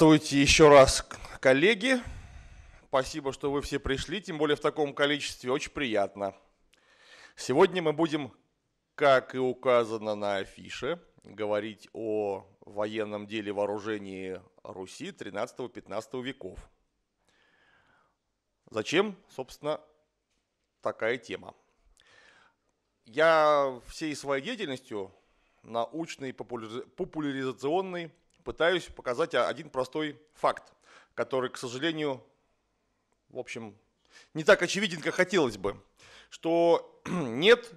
Здравствуйте еще раз, коллеги. Спасибо, что вы все пришли, тем более в таком количестве. Очень приятно. Сегодня мы будем, как и указано на афише, говорить о военном деле вооружении Руси 13-15 веков. Зачем, собственно, такая тема? Я всей своей деятельностью научной, популяризационной, пытаюсь показать один простой факт, который, к сожалению, в общем, не так очевиден, как хотелось бы, что нет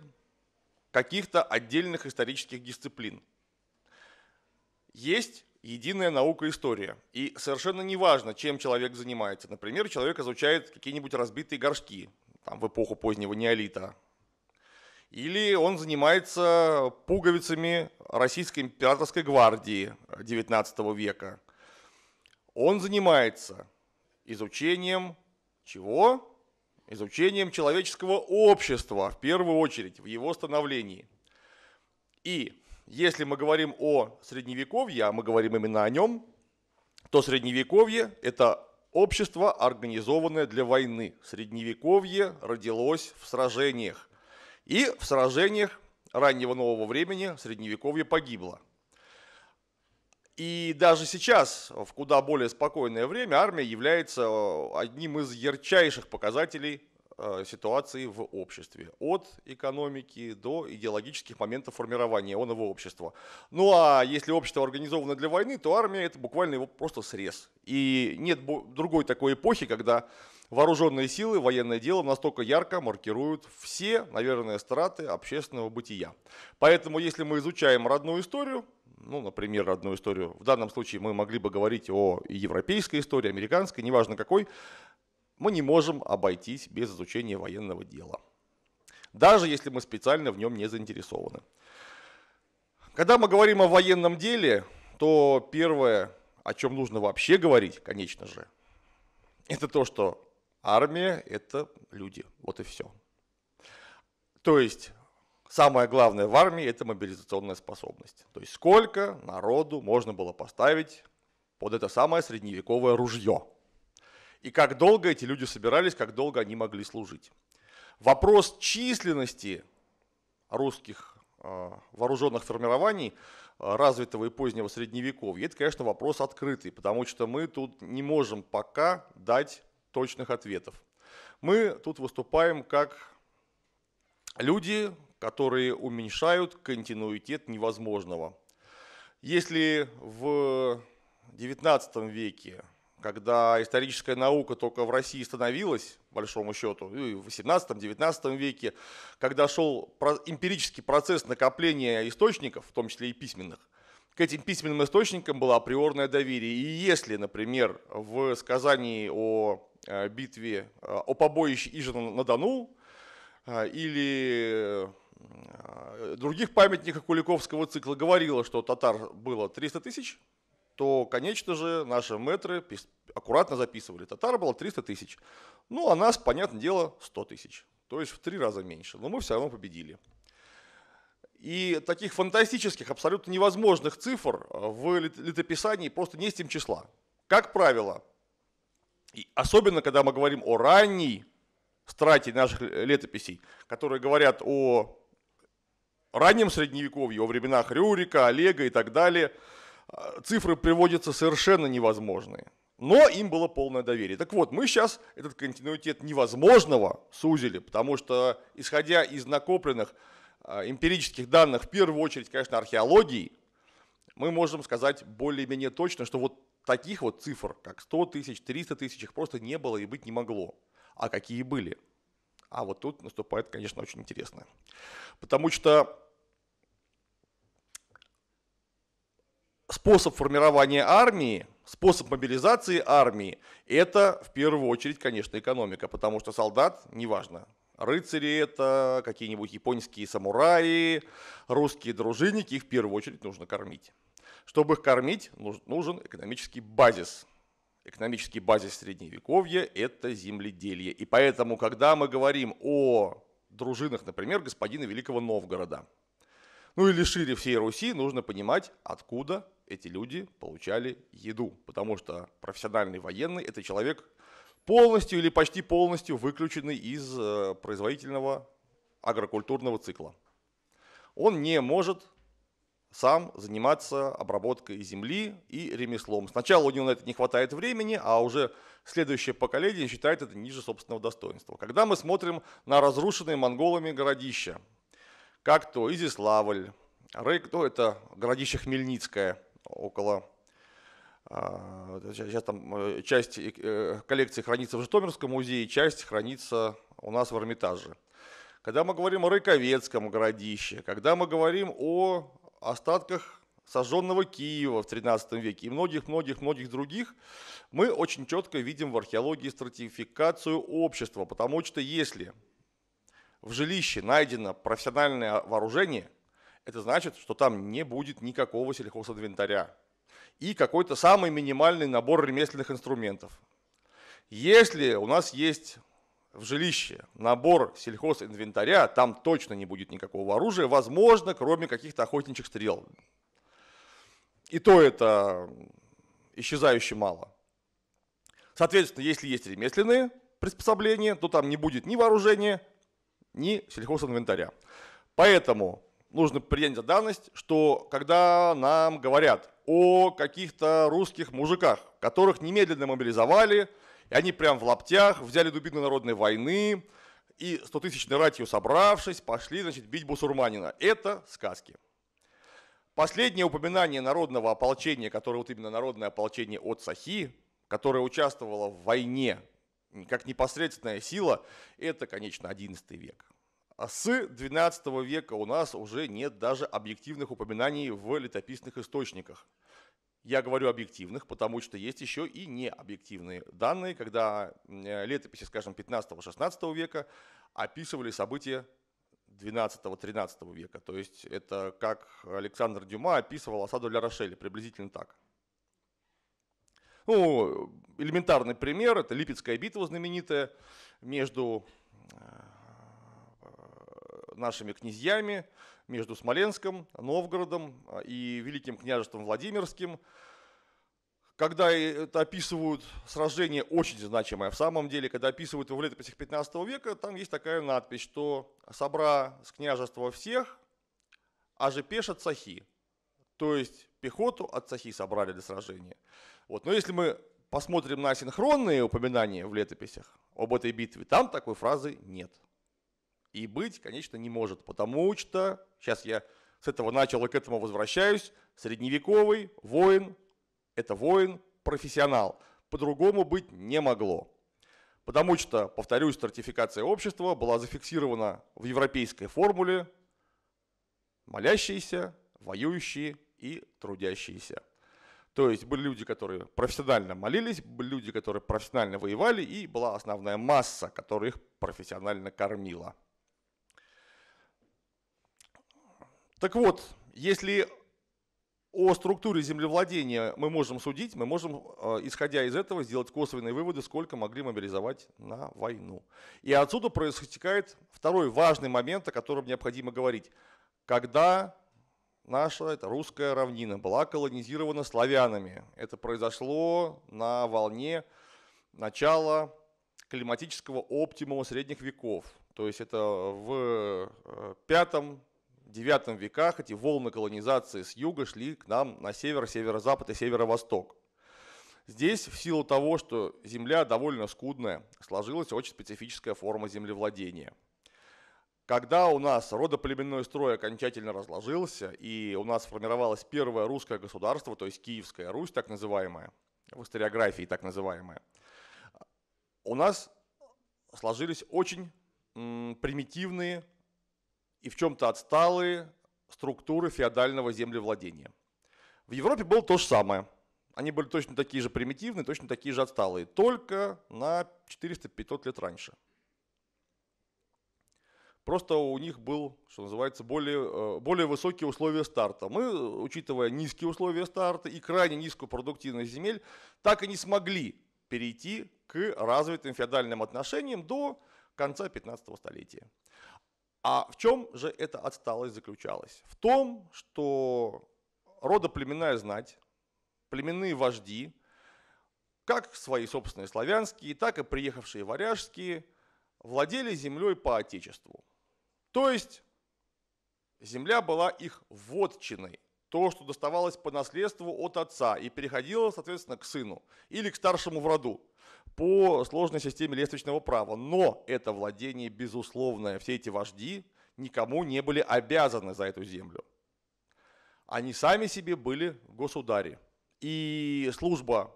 каких-то отдельных исторических дисциплин. Есть единая наука история. И совершенно не важно, чем человек занимается. Например, человек изучает какие-нибудь разбитые горшки там, в эпоху позднего неолита. Или он занимается пуговицами Российской императорской гвардии XIX века. Он занимается изучением чего? Изучением человеческого общества, в первую очередь, в его становлении. И если мы говорим о средневековье, а мы говорим именно о нем, то средневековье – это общество, организованное для войны. Средневековье родилось в сражениях. И в сражениях раннего нового времени, средневековье погибло. И даже сейчас, в куда более спокойное время, армия является э, одним из ярчайших показателей э, ситуации в обществе. От экономики до идеологических моментов формирования оного общества. Ну а если общество организовано для войны, то армия это буквально его просто срез. И нет другой такой эпохи, когда Вооруженные силы, военное дело настолько ярко маркируют все, наверное, страты общественного бытия. Поэтому, если мы изучаем родную историю, ну, например, родную историю, в данном случае мы могли бы говорить о европейской истории, американской, неважно какой, мы не можем обойтись без изучения военного дела. Даже если мы специально в нем не заинтересованы. Когда мы говорим о военном деле, то первое, о чем нужно вообще говорить, конечно же, это то, что Армия – это люди. Вот и все. То есть самое главное в армии – это мобилизационная способность. То есть сколько народу можно было поставить под это самое средневековое ружье. И как долго эти люди собирались, как долго они могли служить. Вопрос численности русских э, вооруженных формирований э, развитого и позднего средневековья, это, конечно, вопрос открытый, потому что мы тут не можем пока дать точных ответов. Мы тут выступаем как люди, которые уменьшают континуитет невозможного. Если в XIX веке, когда историческая наука только в России становилась, большому счету, и в 18-19 веке, когда шел эмпирический процесс накопления источников, в том числе и письменных, к этим письменным источникам было априорное доверие. И если, например, в сказании о Э, битве э, о побоище Ижина-на-Дону э, или других памятниках Куликовского цикла говорило, что татар было 300 тысяч, то, конечно же, наши метры аккуратно записывали. Татар было 300 тысяч. Ну, а нас, понятное дело, 100 тысяч. То есть в три раза меньше. Но мы все равно победили. И таких фантастических, абсолютно невозможных цифр в летописании просто не с тем числа. Как правило, и особенно, когда мы говорим о ранней страте наших летописей, которые говорят о раннем средневековье, о временах Рюрика, Олега и так далее, а, цифры приводятся совершенно невозможные. Но им было полное доверие. Так вот, мы сейчас этот континуитет невозможного сузили, потому что, исходя из накопленных а, эмпирических данных, в первую очередь, конечно, археологии, мы можем сказать более-менее точно, что вот таких вот цифр, как 100 тысяч, 300 тысяч, их просто не было и быть не могло. А какие были? А вот тут наступает, конечно, очень интересно. Потому что способ формирования армии, способ мобилизации армии, это в первую очередь, конечно, экономика, потому что солдат, неважно, рыцари это, какие-нибудь японские самураи, русские дружинники, их в первую очередь нужно кормить. Чтобы их кормить, нужен экономический базис. Экономический базис средневековья – это земледелие. И поэтому, когда мы говорим о дружинах, например, господина Великого Новгорода, ну или шире всей Руси, нужно понимать, откуда эти люди получали еду. Потому что профессиональный военный – это человек, полностью или почти полностью выключенный из э, производительного агрокультурного цикла. Он не может сам заниматься обработкой земли и ремеслом. Сначала у него на это не хватает времени, а уже следующее поколение считает это ниже собственного достоинства. Когда мы смотрим на разрушенные монголами городища, как то Изиславль, Рейк, то ну, это городище Хмельницкое, около Сейчас а, там э, часть э, коллекции хранится в Житомирском музее, часть хранится у нас в Эрмитаже. Когда мы говорим о Рыковецком городище, когда мы говорим о остатках сожженного Киева в 13 веке и многих-многих-многих других, мы очень четко видим в археологии стратификацию общества, потому что если в жилище найдено профессиональное вооружение, это значит, что там не будет никакого сельхозадвентаря и какой-то самый минимальный набор ремесленных инструментов. Если у нас есть в жилище набор сельхозинвентаря, там точно не будет никакого оружия, возможно, кроме каких-то охотничьих стрел. И то это исчезающе мало. Соответственно, если есть ремесленные приспособления, то там не будет ни вооружения, ни сельхозинвентаря. Поэтому нужно принять за данность, что когда нам говорят о каких-то русских мужиках, которых немедленно мобилизовали – и они прям в лаптях взяли дубину народной войны и 100-тысячной ратью собравшись, пошли, значит, бить бусурманина. Это сказки. Последнее упоминание народного ополчения, которое вот именно народное ополчение от Сахи, которое участвовало в войне как непосредственная сила, это, конечно, XI век. А с XII века у нас уже нет даже объективных упоминаний в летописных источниках. Я говорю объективных, потому что есть еще и необъективные данные, когда э, летописи, скажем, 15-16 века описывали события 12-13 века. То есть это как Александр Дюма описывал осаду для Рошеля, приблизительно так. Ну, элементарный пример – это Липецкая битва знаменитая между э, э, нашими князьями, между Смоленском, Новгородом а, и Великим княжеством Владимирским, когда это описывают сражение очень значимое в самом деле, когда описывают его в летописях 15 века, там есть такая надпись, что «собра с княжества всех, а же пеш от сахи». То есть пехоту от сахи собрали для сражения. Вот. Но если мы посмотрим на синхронные упоминания в летописях об этой битве, там такой фразы нет. И быть, конечно, не может, потому что, сейчас я с этого начал и к этому возвращаюсь, средневековый воин – это воин-профессионал. По-другому быть не могло. Потому что, повторюсь, стратификация общества была зафиксирована в европейской формуле молящиеся, воюющие и трудящиеся. То есть были люди, которые профессионально молились, были люди, которые профессионально воевали, и была основная масса, которая их профессионально кормила. Так вот, если о структуре землевладения мы можем судить, мы можем, э, исходя из этого, сделать косвенные выводы, сколько могли мобилизовать на войну. И отсюда проистекает второй важный момент, о котором необходимо говорить. Когда наша это русская равнина была колонизирована славянами, это произошло на волне начала климатического оптимума средних веков. То есть это в э, пятом девятом веках эти волны колонизации с юга шли к нам на север, северо-запад и северо-восток. Здесь, в силу того, что земля довольно скудная, сложилась очень специфическая форма землевладения. Когда у нас родоплеменной строй окончательно разложился, и у нас формировалось первое русское государство, то есть Киевская Русь, так называемая, в историографии так называемая, у нас сложились очень примитивные и в чем-то отсталые структуры феодального землевладения. В Европе было то же самое. Они были точно такие же примитивные, точно такие же отсталые, только на 400-500 лет раньше. Просто у них был, что называется, более, э, более высокие условия старта. Мы, учитывая низкие условия старта и крайне низкую продуктивность земель, так и не смогли перейти к развитым феодальным отношениям до конца 15 столетия. А в чем же эта отсталость заключалась? В том, что родоплеменная знать, племенные вожди, как свои собственные славянские, так и приехавшие варяжские, владели землей по отечеству. То есть земля была их вотчиной, то, что доставалось по наследству от отца и переходило, соответственно, к сыну или к старшему в роду по сложной системе лестничного права. Но это владение безусловное. Все эти вожди никому не были обязаны за эту землю. Они сами себе были государи. И служба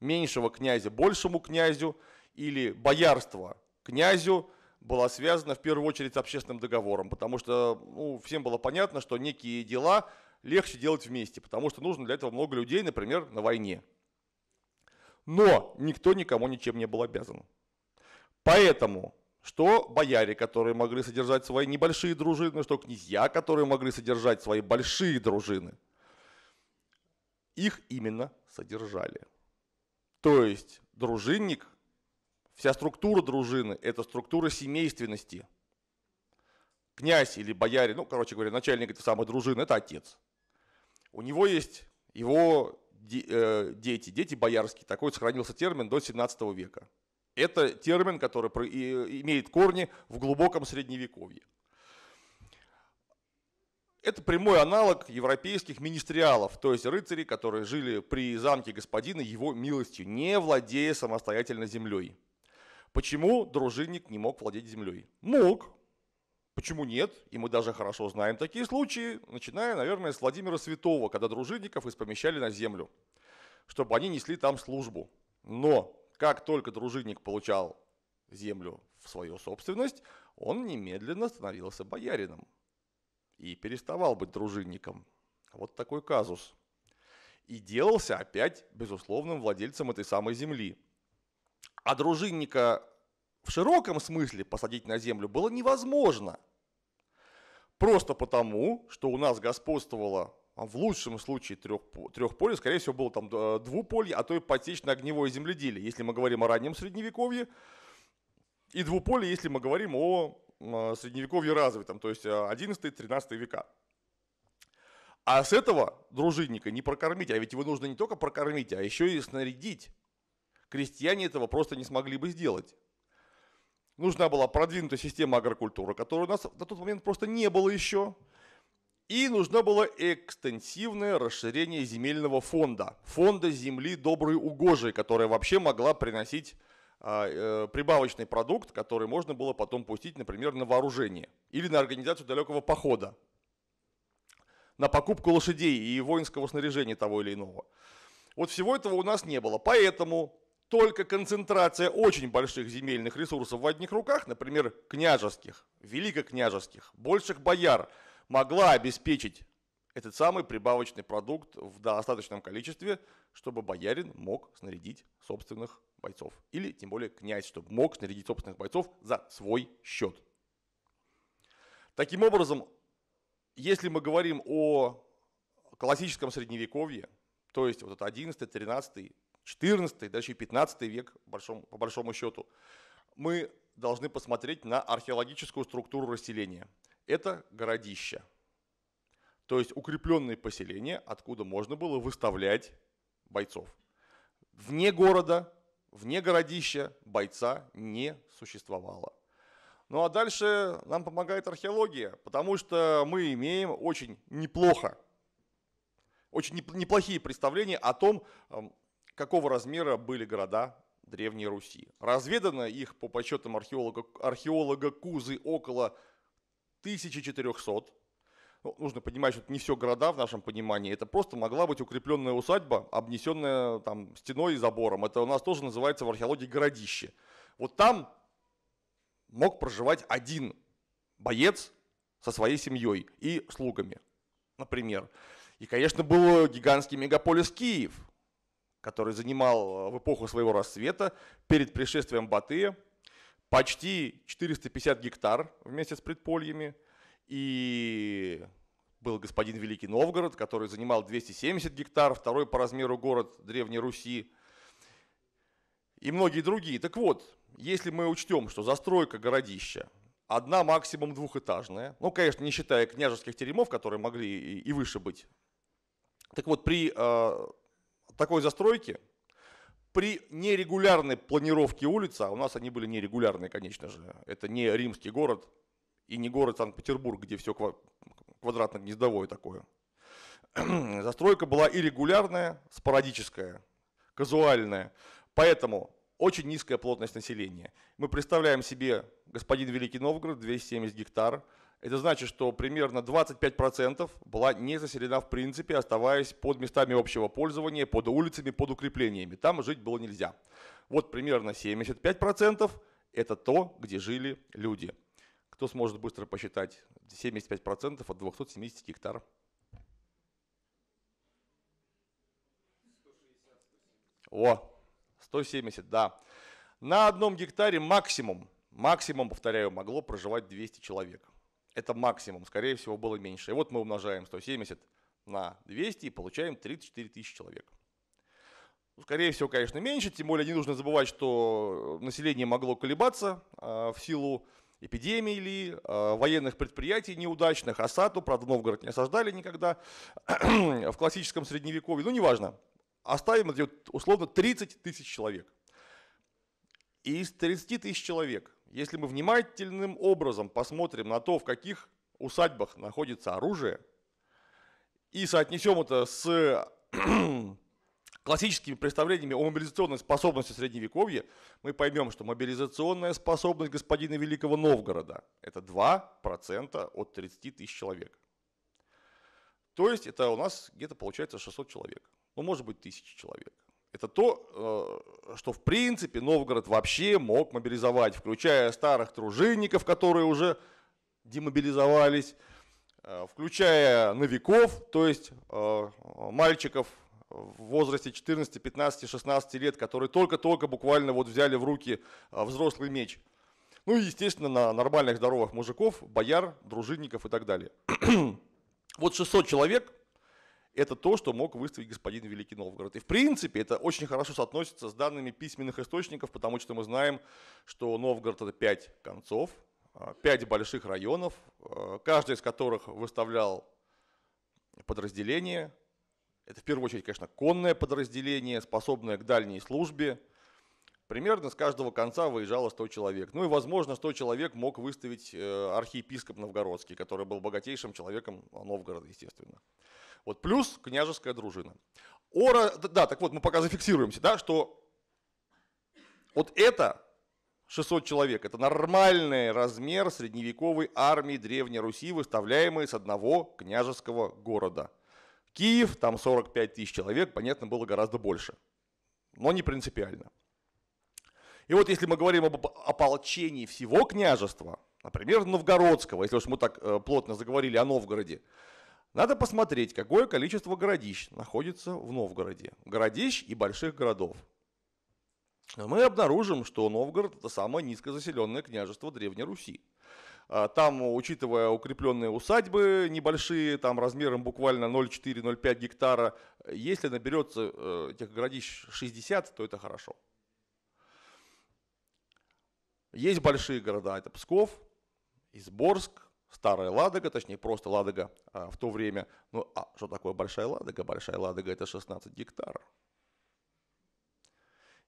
меньшего князя большему князю или боярство князю была связана в первую очередь с общественным договором, потому что ну, всем было понятно, что некие дела легче делать вместе, потому что нужно для этого много людей, например, на войне. Но никто никому ничем не был обязан. Поэтому что бояре, которые могли содержать свои небольшие дружины, что князья, которые могли содержать свои большие дружины, их именно содержали. То есть дружинник, вся структура дружины – это структура семейственности. Князь или бояре, ну, короче говоря, начальник этой самой дружины – это отец. У него есть его Э, дети, дети боярские, такой сохранился термин до 17 века. Это термин, который имеет корни в глубоком средневековье. Это прямой аналог европейских министриалов, то есть рыцари, которые жили при замке господина его милостью, не владея самостоятельно землей. Почему дружинник не мог владеть землей? Мог, Почему нет? И мы даже хорошо знаем такие случаи, начиная, наверное, с Владимира Святого, когда дружинников испомещали на землю, чтобы они несли там службу. Но как только дружинник получал землю в свою собственность, он немедленно становился боярином и переставал быть дружинником. Вот такой казус. И делался опять безусловным владельцем этой самой земли. А дружинника в широком смысле посадить на землю было невозможно – Просто потому, что у нас господствовало а, в лучшем случае трех, трехполе, скорее всего, было там э, двуполье, а то и ипотечно-огневое земледелие, если мы говорим о раннем средневековье, и двуполе, если мы говорим о э, средневековье развитом, то есть 11-13 э, века. А с этого дружинника не прокормить, а ведь его нужно не только прокормить, а еще и снарядить. Крестьяне этого просто не смогли бы сделать нужна была продвинутая система агрокультуры, которой у нас на тот момент просто не было еще. И нужно было экстенсивное расширение земельного фонда, фонда земли доброй угожей, которая вообще могла приносить а, э, прибавочный продукт, который можно было потом пустить, например, на вооружение или на организацию далекого похода, на покупку лошадей и воинского снаряжения того или иного. Вот всего этого у нас не было. Поэтому только концентрация очень больших земельных ресурсов в одних руках, например, княжеских, великокняжеских, больших бояр, могла обеспечить этот самый прибавочный продукт в достаточном количестве, чтобы боярин мог снарядить собственных бойцов. Или, тем более, князь, чтобы мог снарядить собственных бойцов за свой счет. Таким образом, если мы говорим о классическом средневековье, то есть вот это 11, 13, 14, даже 15 век, большому, по большому счету, мы должны посмотреть на археологическую структуру расселения. Это городище, то есть укрепленные поселения, откуда можно было выставлять бойцов. Вне города, вне городища бойца не существовало. Ну а дальше нам помогает археология, потому что мы имеем очень неплохо, очень неплохие представления о том, эм, какого размера были города Древней Руси. Разведано их, по подсчетам археолога, археолога Кузы, около 1400. Ну, нужно понимать, что это не все города в нашем понимании, это просто могла быть укрепленная усадьба, обнесенная там стеной и забором. Это у нас тоже называется в археологии городище. Вот там мог проживать один боец со своей семьей и слугами, например. И, конечно, был гигантский мегаполис Киев, который занимал э, в эпоху своего расцвета перед пришествием Батыя почти 450 гектар вместе с предпольями. И был господин Великий Новгород, который занимал 270 гектар, второй по размеру город Древней Руси, и многие другие. Так вот, если мы учтем, что застройка городища одна максимум двухэтажная, ну, конечно, не считая княжеских теремов, которые могли и выше быть. Так вот, при э, такой застройки при нерегулярной планировке улиц, а у нас они были нерегулярные, конечно же, это не римский город и не город Санкт-Петербург, где все квадратно-гнездовое такое. Застройка была и спорадическая, казуальная, поэтому очень низкая плотность населения. Мы представляем себе господин Великий Новгород, 270 гектар – это значит, что примерно 25% была не заселена в принципе, оставаясь под местами общего пользования, под улицами, под укреплениями. Там жить было нельзя. Вот примерно 75% это то, где жили люди. Кто сможет быстро посчитать 75% от 270 гектар? 160. О, 170, да. На одном гектаре максимум, максимум, повторяю, могло проживать 200 человек. Это максимум, скорее всего, было меньше. И вот мы умножаем 170 на 200 и получаем 34 тысячи человек. Ну, скорее всего, конечно, меньше, тем более не нужно забывать, что население могло колебаться э, в силу эпидемии или э, а, военных предприятий неудачных, осаду, правда, Новгород не осаждали никогда в классическом средневековье, ну, неважно. Оставим, условно, 30 тысяч человек. И из 30 тысяч человек если мы внимательным образом посмотрим на то, в каких усадьбах находится оружие, и соотнесем это с классическими представлениями о мобилизационной способности Средневековья, мы поймем, что мобилизационная способность господина Великого Новгорода – это 2% от 30 тысяч человек. То есть это у нас где-то получается 600 человек, ну может быть 1000 человек. Это то, э, что в принципе Новгород вообще мог мобилизовать, включая старых тружеников, которые уже демобилизовались, э, включая новиков, то есть э, мальчиков в возрасте 14, 15, 16 лет, которые только-только буквально вот взяли в руки взрослый меч. Ну и, естественно, на нормальных здоровых мужиков, бояр, дружинников и так далее. Вот 600 человек – это то, что мог выставить господин Великий Новгород. И в принципе это очень хорошо соотносится с данными письменных источников, потому что мы знаем, что Новгород это пять концов, а, пять больших районов, а, каждый из которых выставлял подразделение. Это в первую очередь, конечно, конное подразделение, способное к дальней службе. Примерно с каждого конца выезжало 100 человек. Ну и, возможно, 100 человек мог выставить э, архиепископ Новгородский, который был богатейшим человеком Новгорода, естественно. Вот плюс княжеская дружина. Ора, да, так вот, мы пока зафиксируемся, да, что вот это 600 человек, это нормальный размер средневековой армии Древней Руси, выставляемой с одного княжеского города. Киев, там 45 тысяч человек, понятно, было гораздо больше. Но не принципиально. И вот если мы говорим об ополчении всего княжества, например, Новгородского, если уж мы так э, плотно заговорили о Новгороде, надо посмотреть, какое количество городищ находится в Новгороде. Городищ и больших городов. Мы обнаружим, что Новгород – это самое низкозаселенное княжество Древней Руси. А, там, учитывая укрепленные усадьбы небольшие, там размером буквально 0,4-0,5 гектара, если наберется э, этих городищ 60, то это хорошо. Есть большие города, это Псков, Изборск, Старая Ладога, точнее просто Ладога а, в то время. Ну а что такое Большая Ладога? Большая Ладога это 16 гектаров.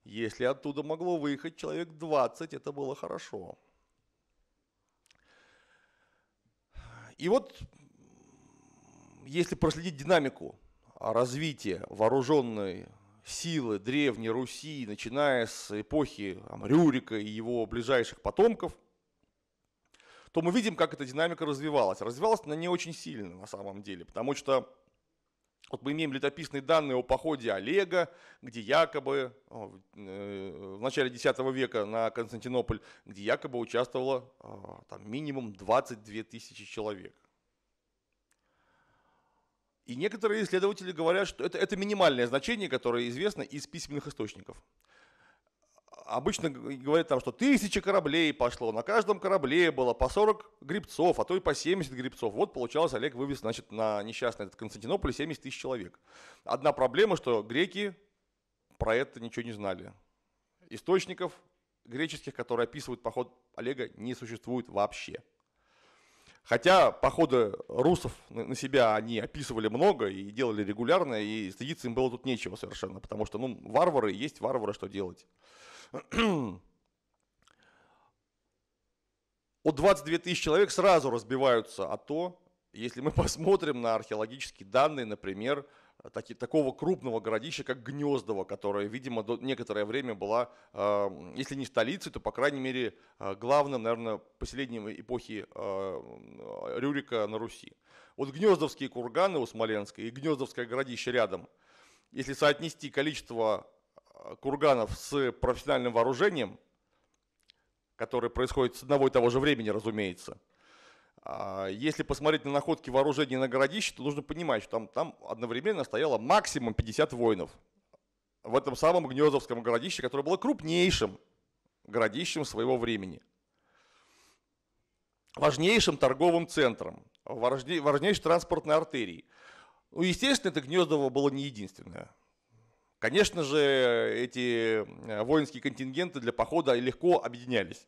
Если оттуда могло выехать человек 20, это было хорошо. И вот, если проследить динамику развития вооруженной силы Древней Руси, начиная с эпохи там, Рюрика и его ближайших потомков – то мы видим, как эта динамика развивалась. Развивалась она не очень сильно на самом деле, потому что вот мы имеем летописные данные о походе Олега, где якобы э, в начале X века на Константинополь, где якобы участвовало там, минимум 22 тысячи человек. И некоторые исследователи говорят, что это, это минимальное значение, которое известно из письменных источников обычно говорят там, что тысячи кораблей пошло, на каждом корабле было по 40 грибцов, а то и по 70 грибцов. Вот получалось, Олег вывез, значит, на несчастный этот Константинополь 70 тысяч человек. Одна проблема, что греки про это ничего не знали. Источников греческих, которые описывают поход Олега, не существует вообще. Хотя походы русов на себя они описывали много и делали регулярно, и стыдиться им было тут нечего совершенно, потому что ну, варвары есть варвары, что делать. от 22 тысяч человек сразу разбиваются а то, если мы посмотрим на археологические данные, например, таки, такого крупного городища, как Гнездово, которое, видимо, до некоторое время было, э, если не столицей, то, по крайней мере, э, главным, наверное, последним эпохи э, э, Рюрика на Руси. Вот гнездовские курганы у Смоленска и гнездовское городище рядом, если соотнести количество Э, курганов с профессиональным вооружением, которые происходит с одного и того же времени, разумеется. А, если посмотреть на находки вооружений на городище, то нужно понимать, что там, там одновременно стояло максимум 50 воинов. В этом самом Гнезовском городище, которое было крупнейшим городищем своего времени. Важнейшим торговым центром, важнейшей транспортной артерией. Ну, естественно, это Гнездово было не единственное. Конечно же, эти э, воинские контингенты для похода легко объединялись.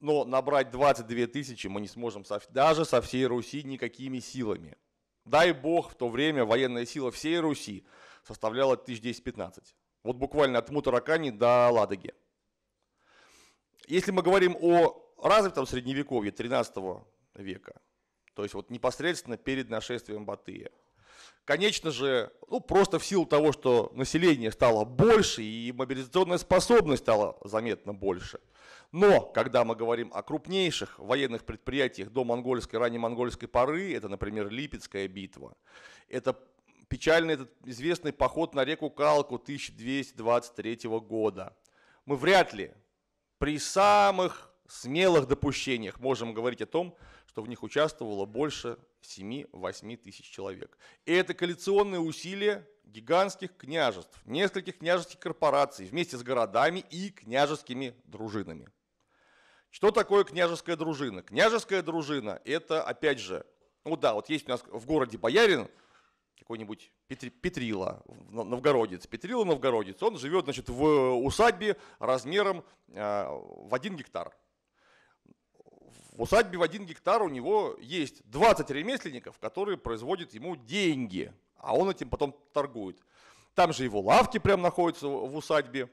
Но набрать 22 тысячи мы не сможем со, даже со всей Руси никакими силами. Дай бог, в то время военная сила всей Руси составляла 1010-15. Вот буквально от Мутаракани до Ладоги. Если мы говорим о развитом средневековье 13 века, то есть вот непосредственно перед нашествием Батыя, Конечно же, ну просто в силу того, что население стало больше и мобилизационная способность стала заметно больше. Но когда мы говорим о крупнейших военных предприятиях до монгольской, ранней монгольской поры, это, например, Липецкая битва, это печальный этот известный поход на реку Калку 1223 года. Мы вряд ли при самых смелых допущениях можем говорить о том, что в них участвовало больше 7-8 тысяч человек. И это коалиционные усилия гигантских княжеств, нескольких княжеских корпораций вместе с городами и княжескими дружинами. Что такое княжеская дружина? Княжеская дружина – это, опять же, ну да, вот есть у нас в городе боярин, какой-нибудь Петри, Петрила, новгородец. Петрила новгородец, он живет значит, в усадьбе размером э, в один гектар в усадьбе в один гектар у него есть 20 ремесленников, которые производят ему деньги, а он этим потом торгует. Там же его лавки прям находятся в усадьбе.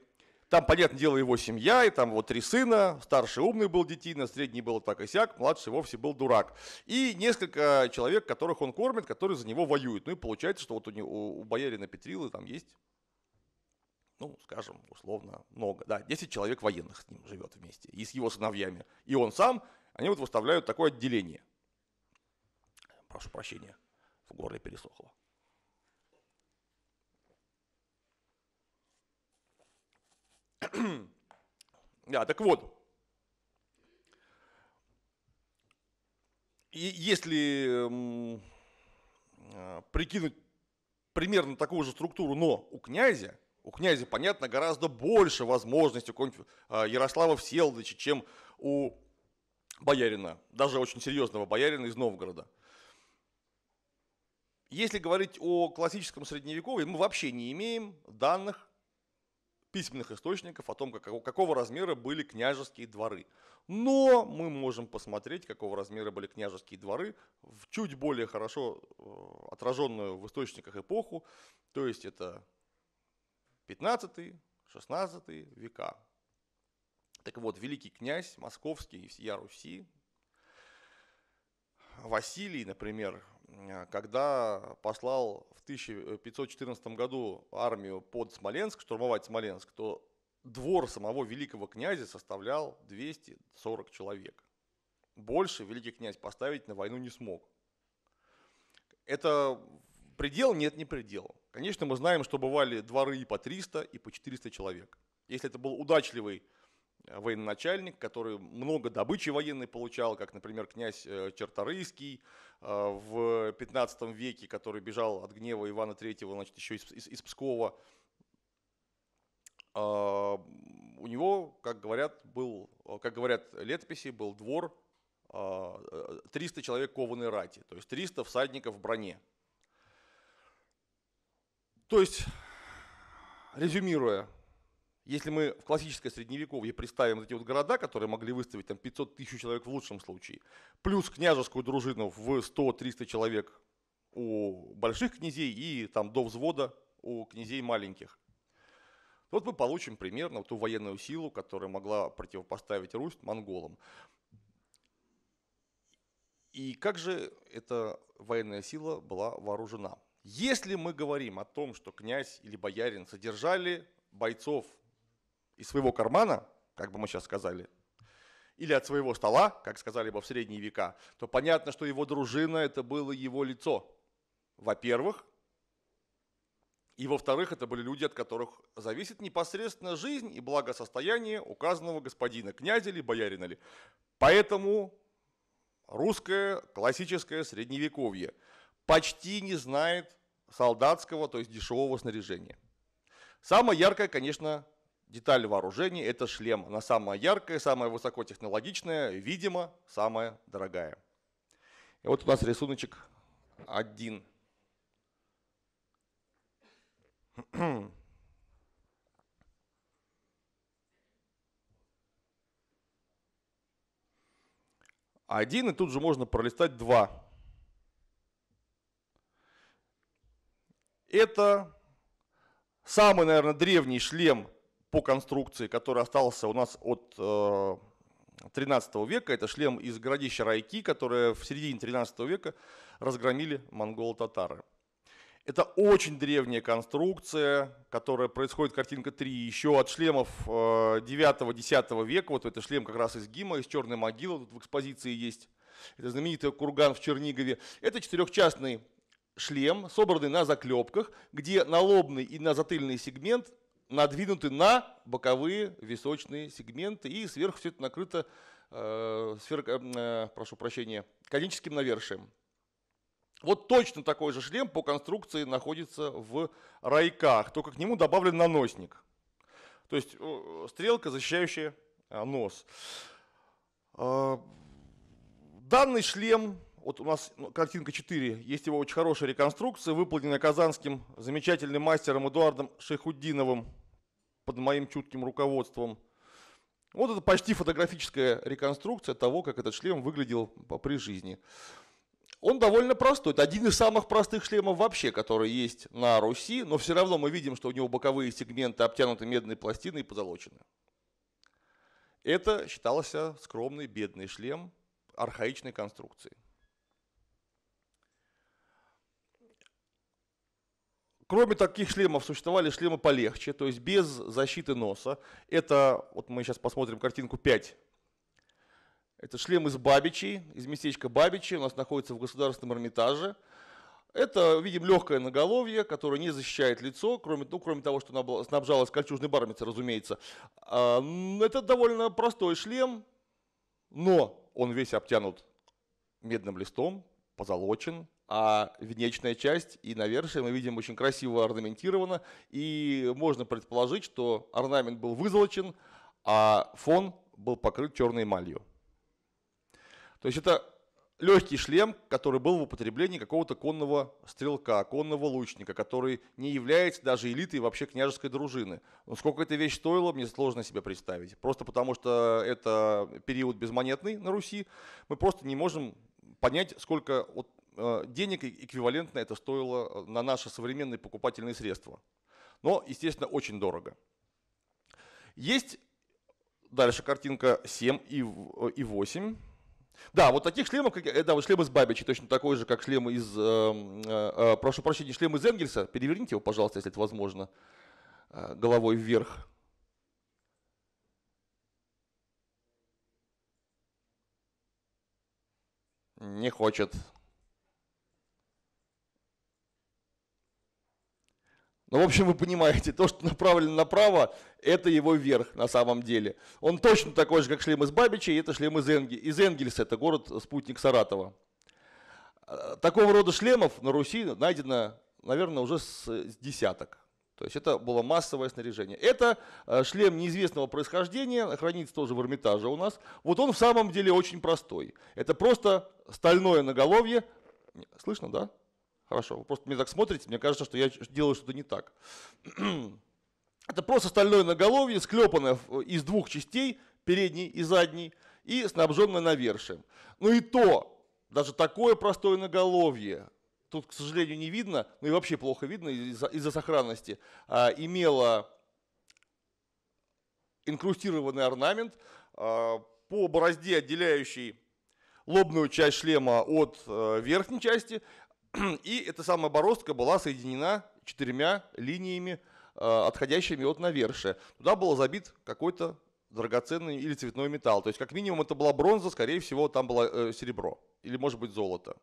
Там, понятное дело, его семья, и там вот три сына. Старший умный был детина, средний был так и сяк, младший вовсе был дурак. И несколько человек, которых он кормит, которые за него воюют. Ну и получается, что вот у, него, у боярина Петрилы там есть, ну, скажем, условно, много. Да, 10 человек военных с ним живет вместе. И с его сыновьями. И он сам, они вот выставляют такое отделение. Прошу прощения, в горле пересохло. Да, так вот. И если эм, э, прикинуть примерно такую же структуру, но у князя, у князя, понятно, гораздо больше возможностей у какого-нибудь э, Ярослава Всеволодовича, чем у боярина, даже очень серьезного боярина из Новгорода. Если говорить о классическом средневековье, мы вообще не имеем данных письменных источников о том, какого, какого размера были княжеские дворы. Но мы можем посмотреть, какого размера были княжеские дворы в чуть более хорошо э, отраженную в источниках эпоху, то есть это 15-16 века. Так вот, великий князь московский и всея Руси, Василий, например, когда послал в 1514 году армию под Смоленск, штурмовать Смоленск, то двор самого великого князя составлял 240 человек. Больше великий князь поставить на войну не смог. Это предел? Нет, не предел. Конечно, мы знаем, что бывали дворы и по 300, и по 400 человек. Если это был удачливый военачальник, который много добычи военной получал, как, например, князь э, Черторыйский э, в 15 веке, который бежал от гнева Ивана III, значит, еще из, из, из Пскова. А, у него, как говорят, был, как говорят летописи, был двор 300 а, э, человек кованой рати, то есть 300 всадников в броне. То есть, резюмируя, если мы в классическое средневековье представим эти вот города, которые могли выставить там 500 тысяч человек в лучшем случае, плюс княжескую дружину в 100-300 человек у больших князей и там до взвода у князей маленьких. Вот мы получим примерно ту военную силу, которая могла противопоставить Русь монголам. И как же эта военная сила была вооружена? Если мы говорим о том, что князь или боярин содержали бойцов из своего кармана, как бы мы сейчас сказали, или от своего стола, как сказали бы в средние века, то понятно, что его дружина – это было его лицо. Во-первых, и во-вторых, это были люди, от которых зависит непосредственно жизнь и благосостояние указанного господина, князя или боярина ли. Поэтому русское классическое средневековье почти не знает солдатского, то есть дешевого снаряжения. Самое яркое, конечно, деталь вооружения – это шлем. Она самая яркая, самая высокотехнологичная, видимо, самая дорогая. И вот у нас рисуночек один. Один, и тут же можно пролистать два. Это самый, наверное, древний шлем по конструкции, который остался у нас от 13 э, века. Это шлем из городища Райки, который в середине 13 века разгромили монголо-татары. Это очень древняя конструкция, которая происходит, картинка 3, еще от шлемов 9-10 э, века. Вот это шлем как раз из Гима, из Черной могилы, тут в экспозиции есть. Это знаменитый курган в Чернигове. Это четырехчастный шлем, собранный на заклепках, где налобный и на затыльный сегмент надвинуты на боковые височные сегменты, и сверху все это накрыто, э, сфер, э, э, прошу прощения, коническим навершием. Вот точно такой же шлем по конструкции находится в райках, только к нему добавлен наносник. То есть э, стрелка, защищающая э, нос. Данный шлем, вот у нас ну, картинка 4, есть его очень хорошая реконструкция, выполненная казанским замечательным мастером Эдуардом Шейхуддиновым под моим чутким руководством. Вот это почти фотографическая реконструкция того, как этот шлем выглядел при жизни. Он довольно простой. Это один из самых простых шлемов вообще, который есть на Руси, но все равно мы видим, что у него боковые сегменты обтянуты медной пластиной и позолочены. Это считался скромный бедный шлем архаичной конструкции. Кроме таких шлемов существовали шлемы полегче, то есть без защиты носа. Это, вот мы сейчас посмотрим картинку 5. Это шлем из Бабичей, из местечка Бабичи, у нас находится в Государственном Эрмитаже. Это, видим, легкое наголовье, которое не защищает лицо, кроме, ну, кроме того, что она снабжалась кольчужной бармицей, разумеется. А, это довольно простой шлем, но он весь обтянут медным листом, позолочен, а венечная часть и навершие мы видим очень красиво орнаментировано, и можно предположить, что орнамент был вызолочен, а фон был покрыт черной эмалью. То есть это легкий шлем, который был в употреблении какого-то конного стрелка, конного лучника, который не является даже элитой вообще княжеской дружины. Но сколько эта вещь стоила, мне сложно себе представить. Просто потому что это период безмонетный на Руси, мы просто не можем понять, сколько вот Э, денег эквивалентно это стоило э, на наши современные покупательные средства. Но, естественно, очень дорого. Есть дальше картинка 7 и, э, и 8. Да, вот таких шлемов, как, да, вот шлем из Бабича, точно такой же, как шлем из, э, э, прошу прощения, шлем из Энгельса. Переверните его, пожалуйста, если это возможно, э, головой вверх. Не хочет. Ну, в общем, вы понимаете, то, что направлено направо, это его верх на самом деле. Он точно такой же, как шлем из Бабича, и это шлем из, Энги, из Энгельса, это город-спутник э, Саратова. Э, такого рода шлемов на Руси найдено, наверное, уже с э, десяток. То есть это было массовое снаряжение. Это шлем неизвестного происхождения, хранится тоже в Эрмитаже у нас. Вот он в самом деле очень простой. Это просто стальное наголовье. Слышно, да? Хорошо, вы просто меня так смотрите, мне кажется, что я делаю что-то не так. Это просто стальное наголовье, склепанное э, из двух частей, передней и задней, и снабженное навершием. Ну и то, даже такое простое наголовье, тут, к сожалению, не видно, ну и вообще плохо видно из-за, из сохранности, а, имело инкрустированный орнамент а, по борозде, отделяющей лобную часть шлема от э, верхней части, И эта самая бороздка была соединена четырьмя линиями, э, отходящими от навершия. Туда был забит какой-то драгоценный или цветной металл. То есть, как минимум, это была бронза, скорее всего, там было э, серебро или, может быть, золото.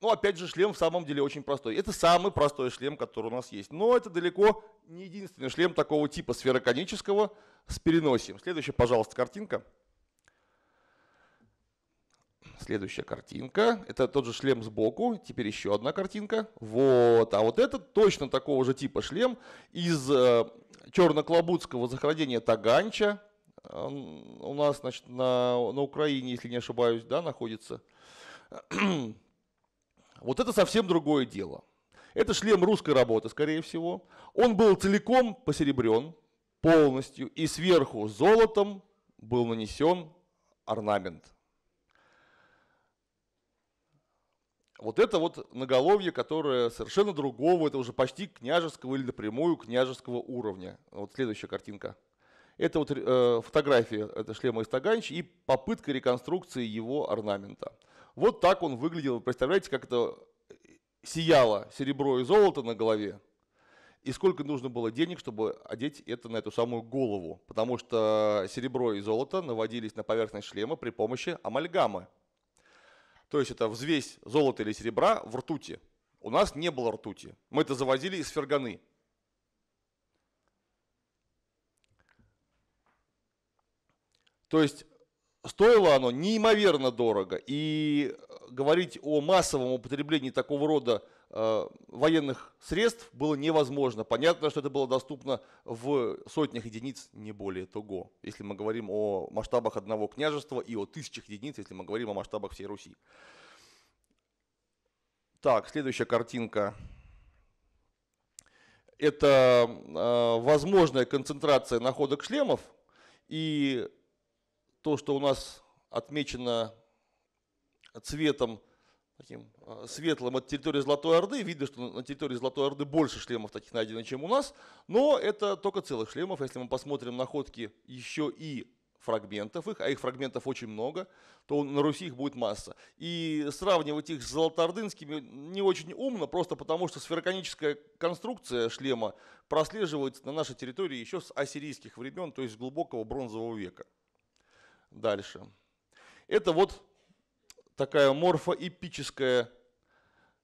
Ну, опять же, шлем в самом деле очень простой. Это самый простой шлем, который у нас есть. Но это далеко не единственный шлем такого типа сфероконического с переносием. Следующая, пожалуйста, картинка. Следующая картинка. Это тот же шлем сбоку. Теперь еще одна картинка. Вот. А вот это точно такого же типа шлем из э, черно-клобудского захоронения Таганча. у нас, значит, на, на Украине, если не ошибаюсь, да, находится. вот это совсем другое дело. Это шлем русской работы, скорее всего. Он был целиком посеребрен полностью, и сверху золотом был нанесен орнамент – Вот это вот наголовье, которое совершенно другого, это уже почти княжеского или напрямую княжеского уровня. Вот следующая картинка. Это вот э, фотография это шлема из Таганч и попытка реконструкции его орнамента. Вот так он выглядел. Вы представляете, как это э, сияло серебро и золото на голове? И сколько нужно было денег, чтобы одеть это на эту самую голову? Потому что серебро и золото наводились на поверхность шлема при помощи амальгамы – то есть это взвесь золота или серебра в ртути. У нас не было ртути. Мы это завозили из Ферганы. То есть стоило оно неимоверно дорого. И говорить о массовом употреблении такого рода Э, военных средств было невозможно. Понятно, что это было доступно в сотнях единиц, не более того, если мы говорим о масштабах одного княжества и о тысячах единиц, если мы говорим о масштабах всей Руси. Так, следующая картинка. Это э, возможная концентрация находок шлемов и то, что у нас отмечено цветом таким а, светлым от территории Золотой Орды. Видно, что на территории Золотой Орды больше шлемов таких найдено, чем у нас. Но это только целых шлемов. Если мы посмотрим находки еще и фрагментов их, а их фрагментов очень много, то на Руси их будет масса. И сравнивать их с золотоордынскими не очень умно, просто потому что сфероконическая конструкция шлема прослеживается на нашей территории еще с ассирийских времен, то есть с глубокого бронзового века. Дальше. Это вот такая морфоэпическая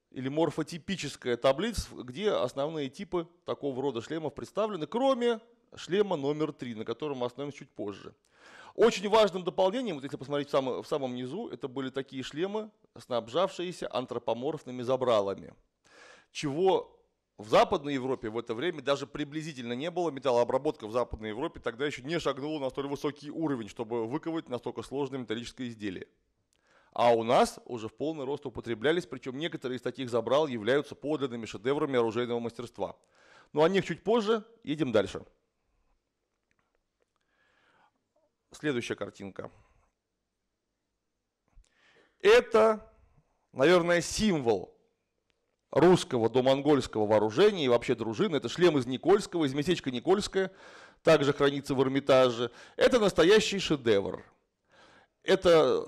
или морфотипическая таблица, где основные типы такого рода шлемов представлены, кроме шлема номер три, на котором мы остановимся чуть позже. Очень важным дополнением, вот если посмотреть в самом, в самом низу, это были такие шлемы, снабжавшиеся антропоморфными забралами, чего в Западной Европе в это время даже приблизительно не было. Металлообработка в Западной Европе тогда еще не шагнула на столь высокий уровень, чтобы выковать настолько сложное металлическое изделие а у нас уже в полный рост употреблялись, причем некоторые из таких забрал являются подлинными шедеврами оружейного мастерства. Но ну, о них чуть позже, едем дальше. Следующая картинка. Это, наверное, символ русского до монгольского вооружения и вообще дружины. Это шлем из Никольского, из местечка Никольское, также хранится в Эрмитаже. Это настоящий шедевр. Это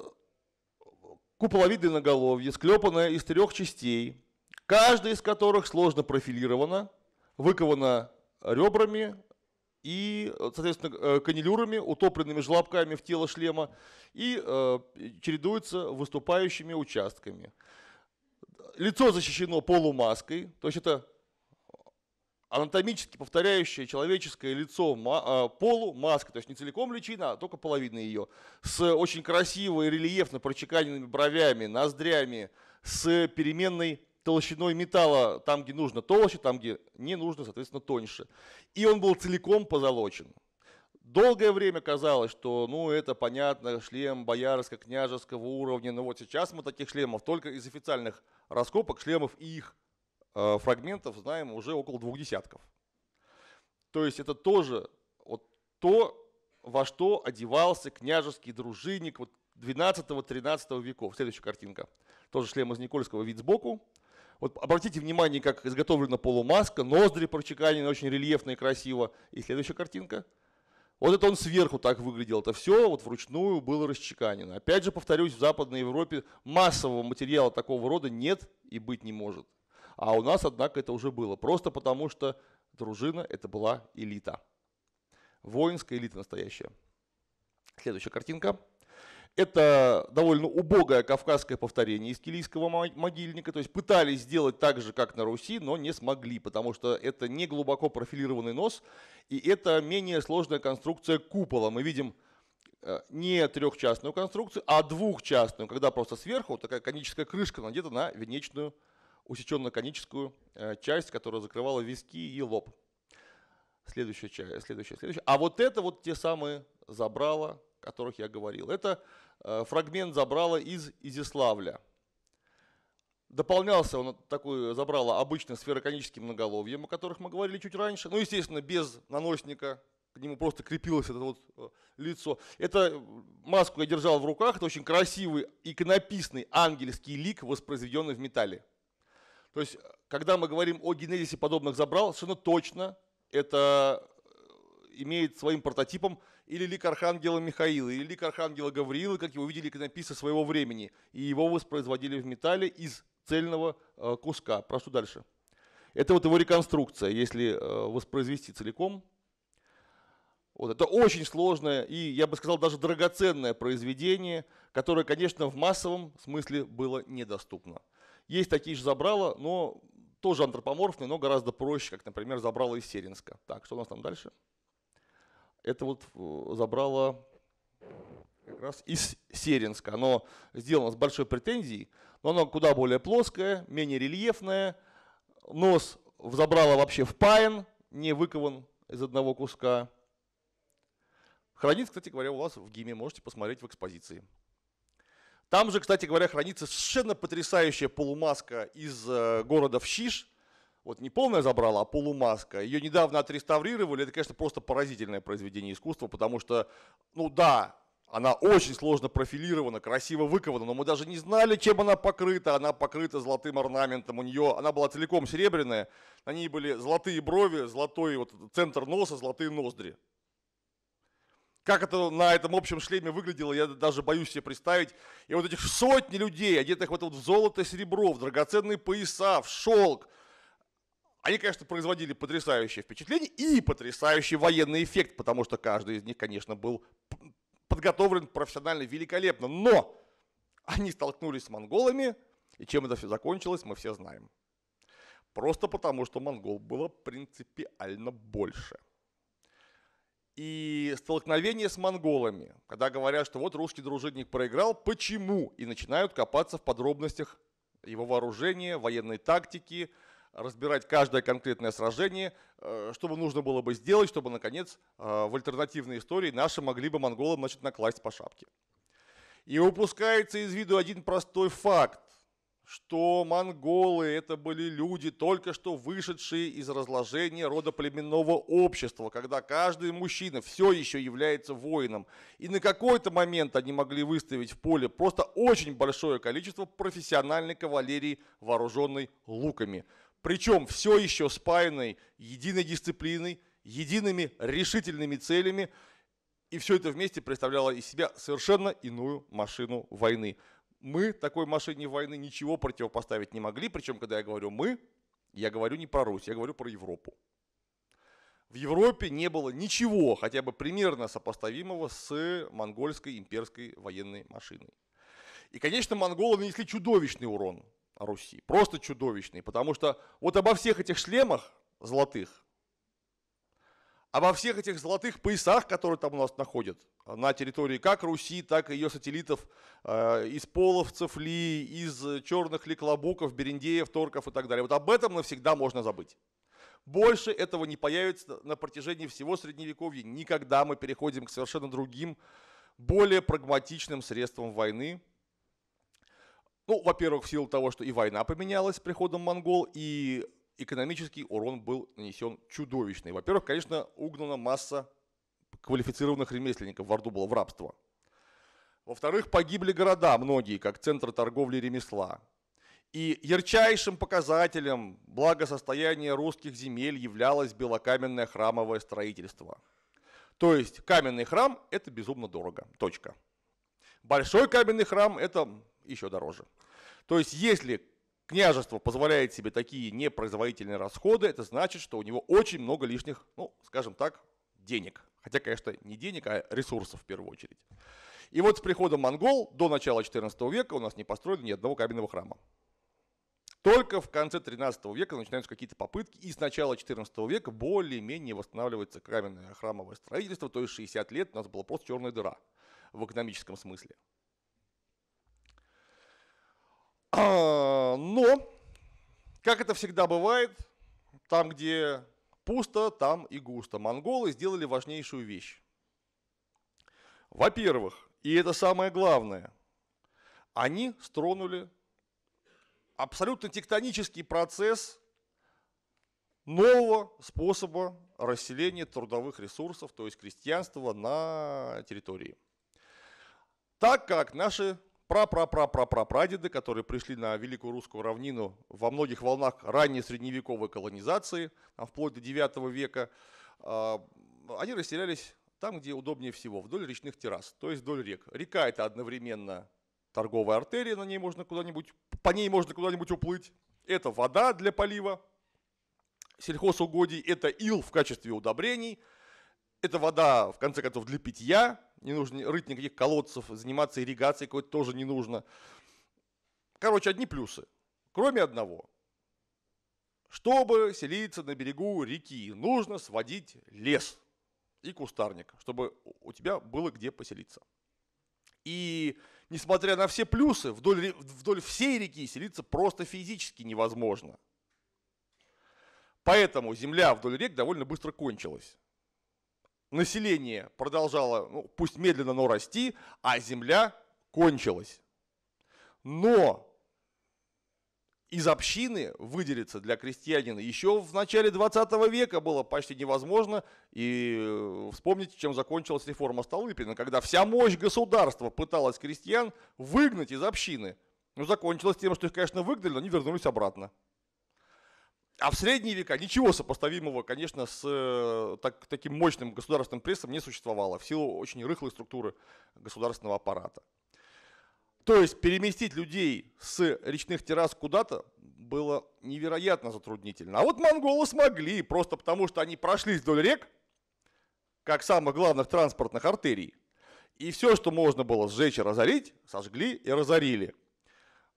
куполовидное наголовье, склепанное из трех частей, каждая из которых сложно профилирована, выкована ребрами и, соответственно, э, канилюрами, утопленными жлобками в тело шлема, и э, чередуется выступающими участками. Лицо защищено полумаской, то есть это анатомически повторяющее человеческое лицо а, полу маска, то есть не целиком личина, а только половина ее, с очень красивой рельефно прочеканенными бровями, ноздрями, с переменной толщиной металла там, где нужно толще, там, где не нужно, соответственно, тоньше. И он был целиком позолочен. Долгое время казалось, что, ну, это понятно, шлем боярского, княжеского уровня, но вот сейчас мы таких шлемов только из официальных раскопок шлемов и их Э, фрагментов знаем уже около двух десятков. То есть это тоже вот то, во что одевался княжеский дружинник вот 12-13 веков. Следующая картинка. Тоже шлем из Никольского, вид сбоку. Вот обратите внимание, как изготовлена полумаска, ноздри прочеканены очень рельефно и красиво. И следующая картинка. Вот это он сверху так выглядел. Это все вот вручную было расчеканено. Опять же, повторюсь, в Западной Европе массового материала такого рода нет и быть не может. А у нас, однако, это уже было, просто потому что дружина – это была элита. Воинская элита настоящая. Следующая картинка. Это довольно убогое кавказское повторение из килийского могильника. То есть пытались сделать так же, как на Руси, но не смогли, потому что это не глубоко профилированный нос, и это менее сложная конструкция купола. Мы видим э, не трехчастную конструкцию, а двухчастную, когда просто сверху такая коническая крышка надета на венечную усеченно-коническую э, часть, которая закрывала виски и лоб. Следующая часть, следующая, следующая. А вот это вот те самые забрала, о которых я говорил. Это э, фрагмент забрала из Изиславля. Дополнялся он такой забрала обычно сфероконическим многоловьем, о которых мы говорили чуть раньше. Ну, естественно, без наносника, к нему просто крепилось это вот э, лицо. Это маску я держал в руках, это очень красивый иконописный ангельский лик, воспроизведенный в металле. То есть, когда мы говорим о генезисе подобных забрал, совершенно точно это э, имеет своим прототипом или лик Архангела Михаила, или лик Архангела Гавриила, как его видели иконописцы своего времени, и его воспроизводили в металле из цельного э, куска. Прошу дальше. Это вот его реконструкция, если э, воспроизвести целиком. Вот, это очень сложное и, я бы сказал, даже драгоценное произведение, которое, конечно, в массовом смысле было недоступно. Есть такие же забрала, но тоже антропоморфные, но гораздо проще, как, например, забрала из Серинска. Так, что у нас там дальше? Это вот э, забрала как раз из Серинска. Оно сделано с большой претензией, но оно куда более плоское, менее рельефное. Нос забрала вообще впаян, не выкован из одного куска. Хранится, кстати говоря, у вас в ГИМе, можете посмотреть в экспозиции. Там же, кстати говоря, хранится совершенно потрясающая полумаска из э, города Вщиш. Вот не полная забрала, а полумаска. Ее недавно отреставрировали. Это, конечно, просто поразительное произведение искусства, потому что, ну да, она очень сложно профилирована, красиво выкована, но мы даже не знали, чем она покрыта. Она покрыта золотым орнаментом. У нее она была целиком серебряная. На ней были золотые брови, золотой вот центр носа, золотые ноздри. Как это на этом общем шлеме выглядело, я даже боюсь себе представить. И вот этих сотни людей, одетых в вот в золото, серебро, в драгоценные пояса, в шелк, они, конечно, производили потрясающее впечатление и потрясающий военный эффект, потому что каждый из них, конечно, был подготовлен профессионально великолепно. Но они столкнулись с монголами, и чем это все закончилось, мы все знаем. Просто потому, что монгол было принципиально больше – и столкновение с монголами, когда говорят, что вот русский дружинник проиграл, почему? И начинают копаться в подробностях его вооружения, военной тактики, разбирать каждое конкретное сражение, э, что бы нужно было бы сделать, чтобы, наконец, э, в альтернативной истории наши могли бы монголам начать накласть по шапке. И упускается из виду один простой факт что монголы это были люди, только что вышедшие из разложения родоплеменного общества, когда каждый мужчина все еще является воином. И на какой-то момент они могли выставить в поле просто очень большое количество профессиональной кавалерии, вооруженной луками. Причем все еще спаянной единой дисциплиной, едиными решительными целями. И все это вместе представляло из себя совершенно иную машину войны мы такой машине войны ничего противопоставить не могли. Причем, когда я говорю «мы», я говорю не про Русь, я говорю про Европу. В Европе не было ничего, хотя бы примерно сопоставимого с монгольской имперской военной машиной. И, конечно, монголы нанесли чудовищный урон Руси, просто чудовищный, потому что вот обо всех этих шлемах золотых а во всех этих золотых поясах, которые там у нас находят, на территории как Руси, так и ее сателлитов, э, из половцев ли, из черных ли клобуков, берендеев, торков и так далее. Вот об этом навсегда можно забыть. Больше этого не появится на протяжении всего Средневековья. Никогда мы переходим к совершенно другим, более прагматичным средствам войны. Ну, во-первых, в силу того, что и война поменялась с приходом монгол, и экономический урон был нанесен чудовищный. Во-первых, конечно, угнана масса квалифицированных ремесленников в Орду было в рабство. Во-вторых, погибли города многие, как центры торговли и ремесла. И ярчайшим показателем благосостояния русских земель являлось белокаменное храмовое строительство. То есть каменный храм – это безумно дорого. Точка. Большой каменный храм – это еще дороже. То есть если княжество позволяет себе такие непроизводительные расходы, это значит, что у него очень много лишних, ну, скажем так, денег. Хотя, конечно, не денег, а ресурсов в первую очередь. И вот с приходом монгол до начала XIV века у нас не построили ни одного каменного храма. Только в конце XIII века начинаются какие-то попытки, и с начала XIV века более-менее восстанавливается каменное храмовое строительство, то есть 60 лет у нас была просто черная дыра в экономическом смысле. А, но, как это всегда бывает, там, где пусто, там и густо. Монголы сделали важнейшую вещь. Во-первых, и это самое главное, они стронули абсолютно тектонический процесс нового способа расселения трудовых ресурсов, то есть крестьянства на территории. Так как наши пра-пра-пра-пра-пра-прадеды, которые пришли на Великую Русскую равнину во многих волнах ранней средневековой колонизации, вплоть до 9 века, а, они расселялись там, где удобнее всего, вдоль речных террас, то есть вдоль рек. Река – это одновременно торговая артерия, на ней можно куда-нибудь, по ней можно куда-нибудь уплыть. Это вода для полива сельхозугодий, это ил в качестве удобрений, это вода, в конце концов, для питья, не нужно рыть никаких колодцев, заниматься ирригацией какой-то тоже не нужно. Короче, одни плюсы, кроме одного. Чтобы селиться на берегу реки, нужно сводить лес и кустарник, чтобы у тебя было где поселиться. И несмотря на все плюсы, вдоль, вдоль всей реки селиться просто физически невозможно. Поэтому земля вдоль рек довольно быстро кончилась население продолжало, ну, пусть медленно, но расти, а земля кончилась. Но из общины выделиться для крестьянина еще в начале 20 века было почти невозможно. И э, вспомните, чем закончилась реформа Столыпина, когда вся мощь государства пыталась крестьян выгнать из общины. Но закончилось тем, что их, конечно, выгнали, но они вернулись обратно. А в средние века ничего сопоставимого, конечно, с э, так, таким мощным государственным прессом не существовало в силу очень рыхлой структуры государственного аппарата. То есть переместить людей с речных террас куда-то было невероятно затруднительно. А вот монголы смогли, просто потому что они прошлись вдоль рек, как самых главных транспортных артерий. И все, что можно было сжечь и разорить, сожгли и разорили.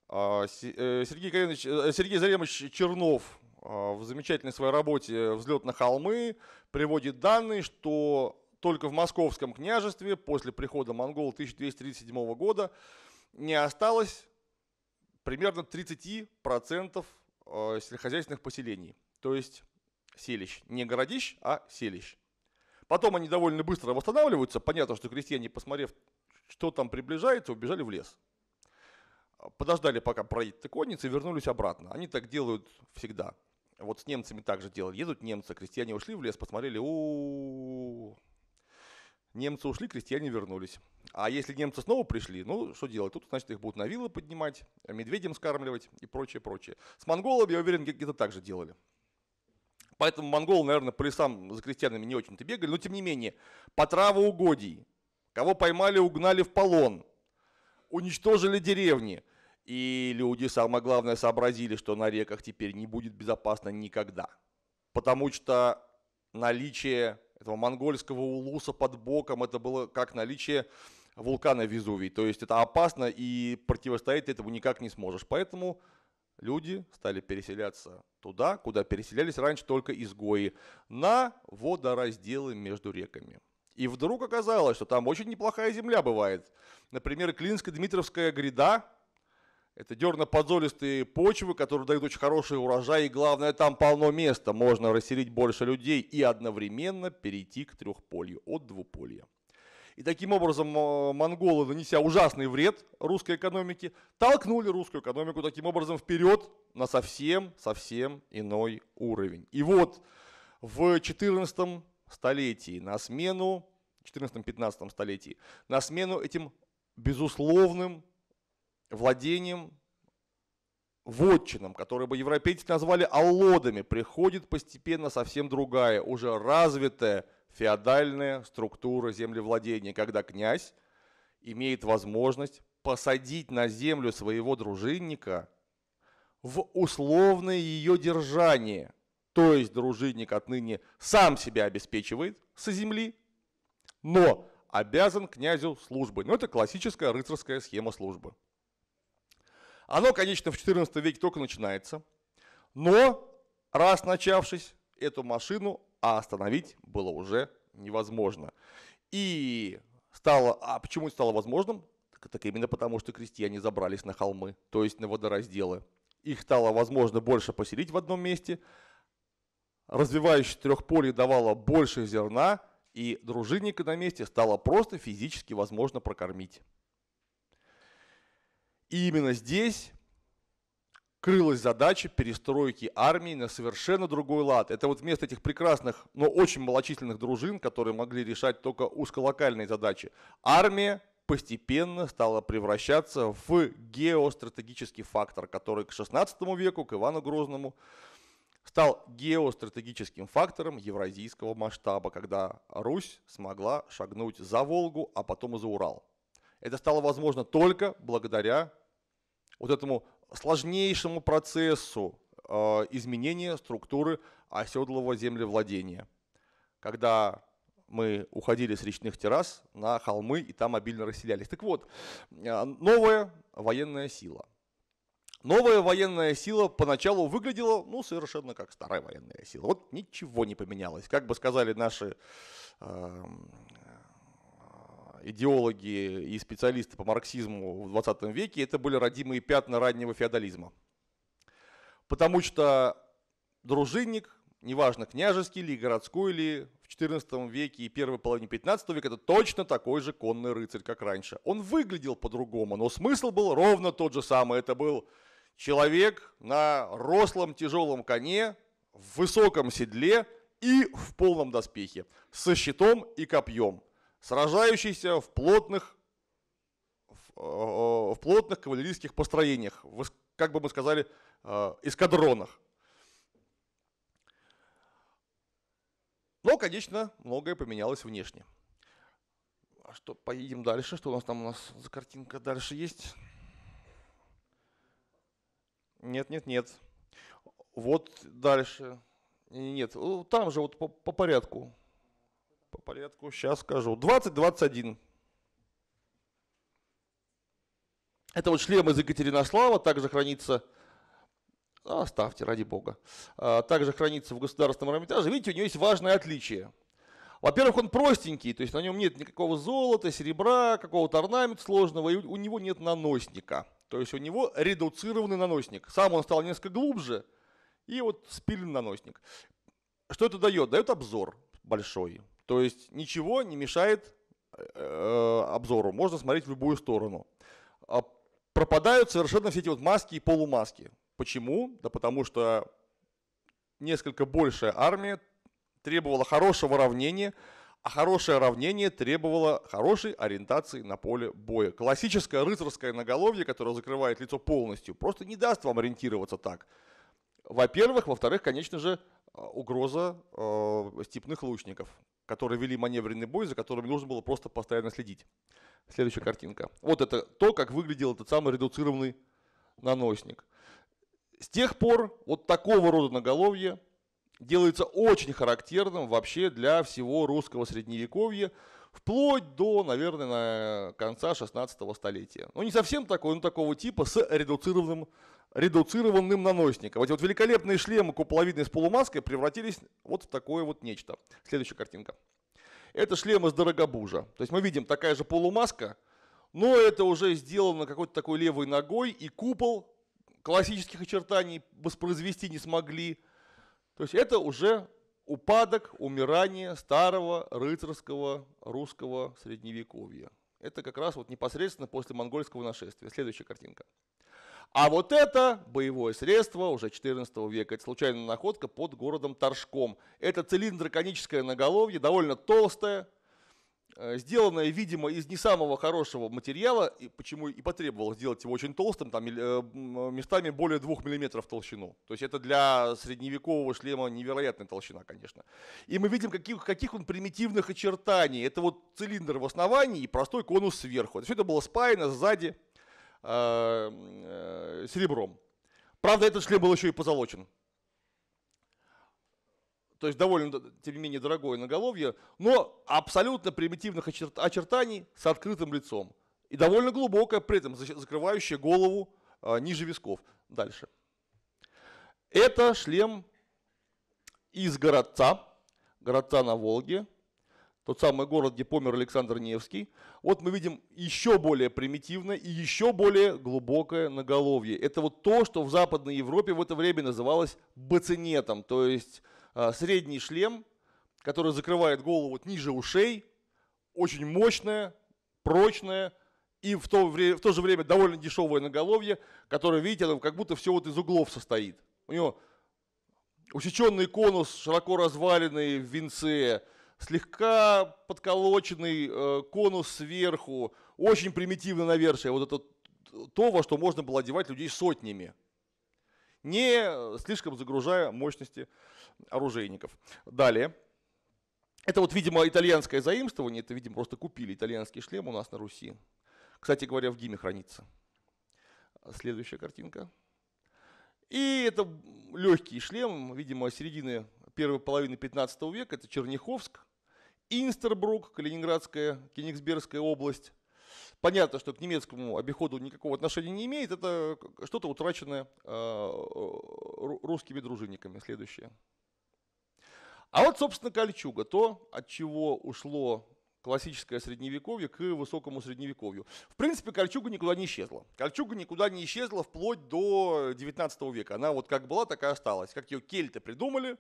А, э, Сергей, э, Сергей Заремович Чернов, а, в замечательной своей работе «Взлет на холмы» приводит данные, что только в Московском княжестве после прихода монголов 1237 года не осталось примерно 30% а, сельскохозяйственных поселений, то есть селищ, не городищ, а селищ. Потом они довольно быстро восстанавливаются, понятно, что крестьяне, посмотрев, что там приближается, убежали в лес. Подождали, пока пройдет, конница, и вернулись обратно. Они так делают всегда – вот с немцами так же делали. Едут немцы, крестьяне ушли в лес, посмотрели, у Немцы ушли, крестьяне вернулись. А если немцы снова пришли, ну, что делать? Тут, значит, их будут на вилы поднимать, медведем скармливать и прочее, прочее. С монголами, я уверен, где-то так же делали. Поэтому монголы, наверное, по лесам за крестьянами не очень-то бегали, но тем не менее, по траву кого поймали, угнали в полон, уничтожили деревни – и люди, самое главное, сообразили, что на реках теперь не будет безопасно никогда. Потому что наличие этого монгольского улуса под боком, это было как наличие вулкана Везувий. То есть это опасно, и противостоять ты этому никак не сможешь. Поэтому люди стали переселяться туда, куда переселялись раньше только изгои, на водоразделы между реками. И вдруг оказалось, что там очень неплохая земля бывает. Например, Клинская Дмитровская гряда это дерно-подзолистые почвы, которые дают очень хороший урожай, и главное, там полно места. Можно расселить больше людей и одновременно перейти к трехполью от двуполья. И таким образом э, монголы, нанеся ужасный вред русской экономике, толкнули русскую экономику таким образом вперед на совсем, совсем иной уровень. И вот в 14 столетии на смену, 14-15 столетии, на смену этим безусловным владением вотчинам, которые бы европейцы назвали аллодами, приходит постепенно совсем другая, уже развитая феодальная структура землевладения, когда князь имеет возможность посадить на землю своего дружинника в условное ее держание. То есть дружинник отныне сам себя обеспечивает со земли, но обязан князю службой. Но ну, это классическая рыцарская схема службы. Оно, конечно, в XIV веке только начинается, но раз начавшись, эту машину остановить было уже невозможно. И стало, а почему это стало возможным? Так, так именно потому, что крестьяне забрались на холмы, то есть на водоразделы. Их стало возможно больше поселить в одном месте. Развивающее трехполье давало больше зерна, и дружинника на месте стало просто физически возможно прокормить. И именно здесь крылась задача перестройки армии на совершенно другой лад. Это вот вместо этих прекрасных, но очень малочисленных дружин, которые могли решать только узколокальные задачи, армия постепенно стала превращаться в геостратегический фактор, который к XVI веку, к Ивану Грозному, стал геостратегическим фактором евразийского масштаба, когда Русь смогла шагнуть за Волгу, а потом и за Урал. Это стало возможно только благодаря вот этому сложнейшему процессу э, изменения структуры оседлого землевладения, когда мы уходили с речных террас на холмы и там обильно расселялись. Так вот, э, новая военная сила. Новая военная сила поначалу выглядела, ну, совершенно как старая военная сила. Вот ничего не поменялось. Как бы сказали наши э, идеологи и специалисты по марксизму в 20 веке, это были родимые пятна раннего феодализма. Потому что дружинник, неважно, княжеский ли, городской ли, в 14 веке и первой половине 15 века, это точно такой же конный рыцарь, как раньше. Он выглядел по-другому, но смысл был ровно тот же самый. Это был человек на рослом тяжелом коне, в высоком седле и в полном доспехе, со щитом и копьем – сражающийся в плотных, в, э, в плотных кавалерийских построениях, в, как бы мы сказали, э, эскадронах. Но, конечно, многое поменялось внешне. А что, поедем дальше? Что у нас там у нас за картинка дальше есть? Нет, нет, нет. Вот дальше. Нет, ну, там же вот по, по порядку порядку, сейчас скажу. 20-21. Это вот шлем из Екатеринослава, также хранится, ну, оставьте, ради бога, а, также хранится в Государственном Эрмитаже. Видите, у него есть важное отличие. Во-первых, он простенький, то есть на нем нет никакого золота, серебра, какого-то орнамента сложного, и у него нет наносника. То есть у него редуцированный наносник. Сам он стал несколько глубже, и вот спилен наносник. Что это дает? Дает обзор большой. То есть ничего не мешает э, обзору, можно смотреть в любую сторону. А пропадают совершенно все эти вот маски и полумаски. Почему? Да потому что несколько большая армия требовала хорошего равнения, а хорошее равнение требовало хорошей ориентации на поле боя. Классическое рыцарское наголовье, которое закрывает лицо полностью, просто не даст вам ориентироваться так. Во-первых, во-вторых, конечно же, э, угроза э, степных лучников которые вели маневренный бой, за которыми нужно было просто постоянно следить. Следующая картинка. Вот это то, как выглядел этот самый редуцированный наносник. С тех пор вот такого рода наголовье делается очень характерным вообще для всего русского средневековья вплоть до, наверное, на конца 16 столетия. Ну, не совсем такой, но такого типа с редуцированным, редуцированным наносником. Эти вот великолепные шлемы куполовидные с полумаской превратились вот в такое вот нечто. Следующая картинка. Это шлем из дорогобужа. То есть мы видим такая же полумаска, но это уже сделано какой-то такой левой ногой, и купол классических очертаний воспроизвести не смогли. То есть это уже упадок, умирание старого рыцарского русского средневековья. Это как раз вот непосредственно после монгольского нашествия. Следующая картинка. А вот это боевое средство уже 14 века. Это случайная находка под городом Торжком. Это цилиндроконическое наголовье, довольно толстое, Э, сделанное, видимо, из не самого хорошего материала, и почему и потребовалось сделать его очень толстым, там э, местами более 2 мм толщину. То есть это для средневекового шлема невероятная толщина, конечно. И мы видим, каких, каких он примитивных очертаний. Это вот цилиндр в основании и простой конус сверху. Это все это было спаяно сзади э, э, серебром. Правда, этот шлем был еще и позолочен то есть довольно, тем не менее, дорогое наголовье, но абсолютно примитивных очерт, очертаний с открытым лицом. И довольно глубокое, при этом закрывающее голову э, ниже висков. Дальше. Это шлем из городца, городца на Волге, тот самый город, где помер Александр Невский. Вот мы видим еще более примитивное и еще более глубокое наголовье. Это вот то, что в Западной Европе в это время называлось бацинетом, то есть Э, средний шлем, который закрывает голову вот ниже ушей, очень мощная, прочная и в то, в то же время довольно дешевое наголовье, которое, видите, оно как будто все вот из углов состоит. У него усеченный конус, широко разваленный в винце, слегка подколоченный э, конус сверху, очень примитивно навершие, вот это то, во что можно было одевать людей сотнями не э, слишком загружая мощности оружейников. Далее. Это вот, видимо, итальянское заимствование, это, видимо, просто купили итальянский шлем у нас на Руси. Кстати говоря, в Гиме хранится. Следующая картинка. И это легкий шлем, видимо, середины первой половины 15 века, это Черняховск, Инстербрук, Калининградская, Кенигсбергская область, понятно, что к немецкому обиходу никакого отношения не имеет, это что-то утраченное э, э, русскими дружинниками. Следующее. А вот, собственно, кольчуга, то, от чего ушло классическое средневековье к высокому средневековью. В принципе, кольчуга никуда не исчезла. Кольчуга никуда не исчезла вплоть до 19 века. Она вот как была, так и осталась. Как ее кельты придумали,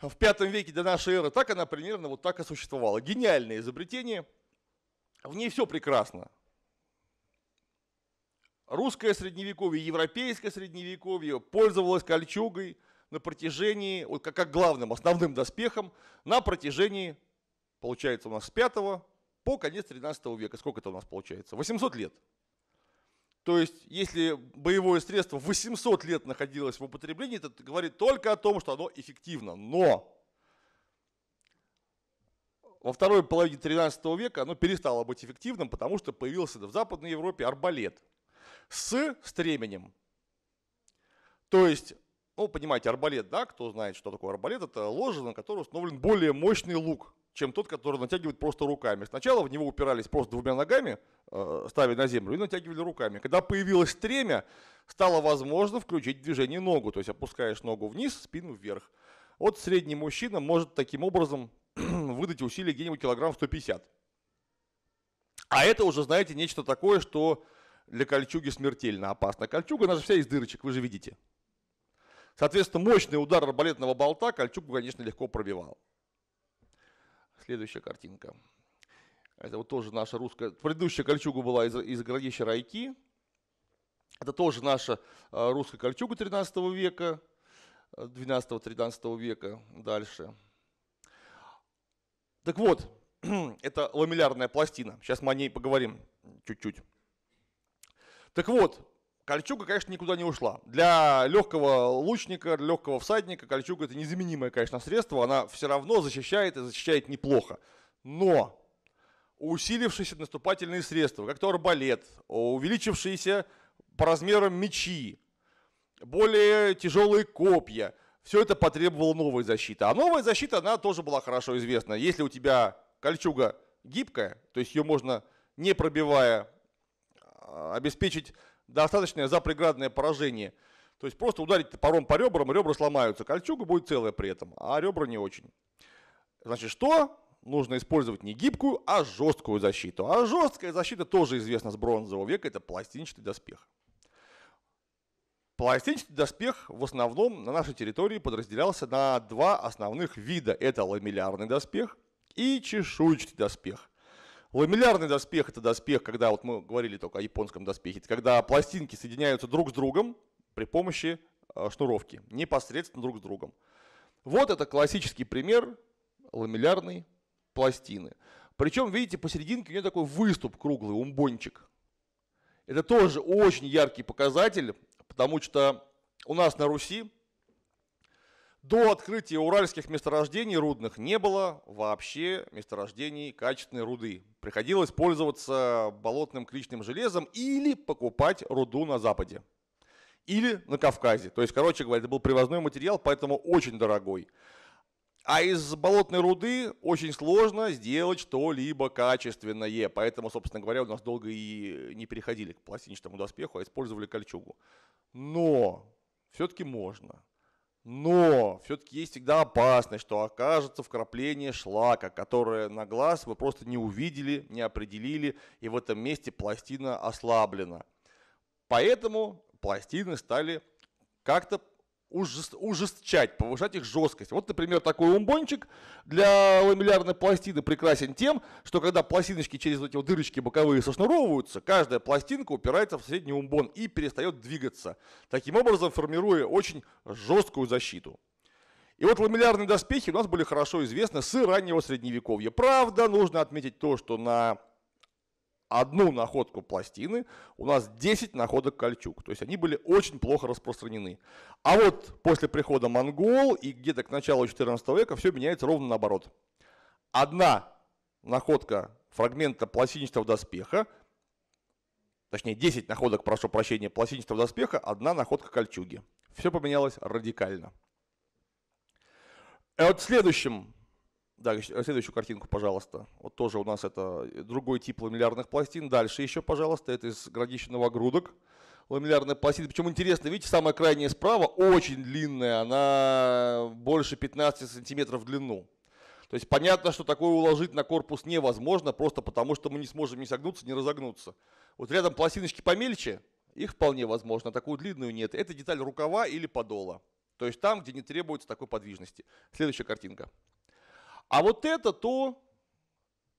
в V веке до нашей эры, так она примерно вот так и существовала. Гениальное изобретение – в ней все прекрасно. Русское средневековье, европейское средневековье пользовалось кольчугой на протяжении, вот как, как главным, основным доспехом, на протяжении, получается, у нас с 5 по конец 13 века. Сколько это у нас получается? 800 лет. То есть, если боевое средство 800 лет находилось в употреблении, это говорит только о том, что оно эффективно. Но во второй половине 13 века оно перестало быть эффективным, потому что появился в Западной Европе арбалет с стременем. То есть, ну, понимаете, арбалет, да, кто знает, что такое арбалет, это ложа, на которой установлен более мощный лук, чем тот, который натягивает просто руками. Сначала в него упирались просто двумя ногами, э, ставя на землю, и натягивали руками. Когда появилось стремя, стало возможно включить движение ногу, то есть опускаешь ногу вниз, спину вверх. Вот средний мужчина может таким образом выдать усилия где-нибудь килограмм 150. А это уже, знаете, нечто такое, что для кольчуги смертельно опасно. Кольчуга, она же вся из дырочек, вы же видите. Соответственно, мощный удар арбалетного болта кольчугу, конечно, легко пробивал. Следующая картинка. Это вот тоже наша русская... Предыдущая кольчуга была из, из городища Райки. Это тоже наша а, русская кольчуга 13 века, 12-13 века дальше. Так вот, это ламеллярная пластина. Сейчас мы о ней поговорим чуть-чуть. Так вот, кольчуга, конечно, никуда не ушла. Для легкого лучника, для легкого всадника кольчуга это незаменимое, конечно, средство. Она все равно защищает и защищает неплохо. Но усилившиеся наступательные средства, как то арбалет, увеличившиеся по размерам мечи, более тяжелые копья – все это потребовало новой защиты. А новая защита, она тоже была хорошо известна. Если у тебя кольчуга гибкая, то есть ее можно, не пробивая, а, обеспечить достаточное запреградное поражение. То есть просто ударить топором по ребрам, ребра сломаются, кольчуга будет целая при этом, а ребра не очень. Значит, что? Нужно использовать не гибкую, а жесткую защиту. А жесткая защита тоже известна с бронзового века, это пластинчатый доспех. Пластинчатый доспех в основном на нашей территории подразделялся на два основных вида. Это ламеллярный доспех и чешуйчатый доспех. Ламеллярный доспех – это доспех, когда, вот мы говорили только о японском доспехе, это когда пластинки соединяются друг с другом при помощи э, шнуровки, непосредственно друг с другом. Вот это классический пример ламеллярной пластины. Причем, видите, посерединке у нее такой выступ круглый, умбончик. Это тоже очень яркий показатель потому что у нас на Руси до открытия уральских месторождений рудных не было вообще месторождений качественной руды. Приходилось пользоваться болотным кричным железом или покупать руду на Западе. Или на Кавказе. То есть, короче говоря, это был привозной материал, поэтому очень дорогой. А из болотной руды очень сложно сделать что-либо качественное. Поэтому, собственно говоря, у нас долго и не переходили к пластинчатому доспеху, а использовали кольчугу. Но все-таки можно. Но все-таки есть всегда опасность, что окажется вкрапление шлака, которое на глаз вы просто не увидели, не определили, и в этом месте пластина ослаблена. Поэтому пластины стали как-то ужестчать, повышать их жесткость. Вот, например, такой умбончик для ламеллярной пластины прекрасен тем, что когда пластиночки через эти вот дырочки боковые сошнуровываются, каждая пластинка упирается в средний умбон и перестает двигаться, таким образом формируя очень жесткую защиту. И вот ламеллярные доспехи у нас были хорошо известны с раннего средневековья. Правда, нужно отметить то, что на одну находку пластины, у нас 10 находок кольчуг. То есть они были очень плохо распространены. А вот после прихода монгол и где-то к началу 14 века все меняется ровно наоборот. Одна находка фрагмента пластинчатого доспеха, точнее 10 находок, прошу прощения, пластинчатого доспеха, одна находка кольчуги. Все поменялось радикально. И э, вот следующим да, э, следующую картинку, пожалуйста. Вот тоже у нас это э, другой тип ламеллярных пластин. Дальше еще, пожалуйста, это из граничного грудок ламеллярная пластина. Причем интересно, видите, самая крайняя справа очень длинная, она больше 15 сантиметров в длину. То есть понятно, что такое уложить на корпус невозможно, просто потому что мы не сможем ни согнуться, ни разогнуться. Вот рядом пластиночки помельче, их вполне возможно, а такую длинную нет. Это деталь рукава или подола. То есть там, где не требуется такой подвижности. Следующая картинка. А вот это то,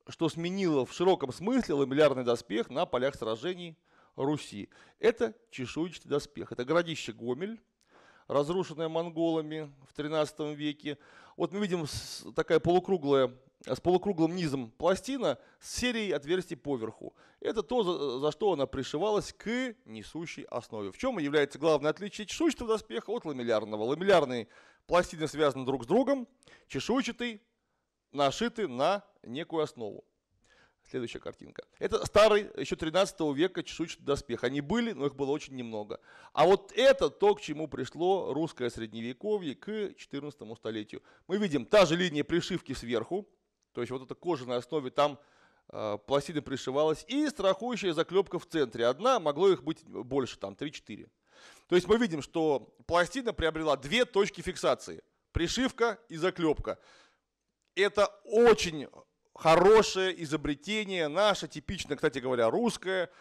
что сменило в широком смысле ламеллярный доспех на полях сражений Руси. Это чешуйчатый доспех. Это городище Гомель, разрушенное монголами в 13 веке. Вот мы видим такая полукруглая с полукруглым низом пластина с серией отверстий поверху. Это то, за, за что она пришивалась к несущей основе. В чем является главное отличие чешуйчатого доспеха от ламеллярного. Ламеллярные пластины связаны друг с другом, чешуйчатый нашиты на некую основу. Следующая картинка. Это старый, еще 13 века чешуйчатый доспех. Они были, но их было очень немного. А вот это то, к чему пришло русское средневековье к 14 столетию. Мы видим та же линия пришивки сверху, то есть вот эта кожа на основе там э, пластина пришивалась, и страхующая заклепка в центре. Одна, могло их быть больше, там 3-4. То есть мы видим, что пластина приобрела две точки фиксации. Пришивка и заклепка это очень хорошее изобретение наше, типично, кстати говоря, русское,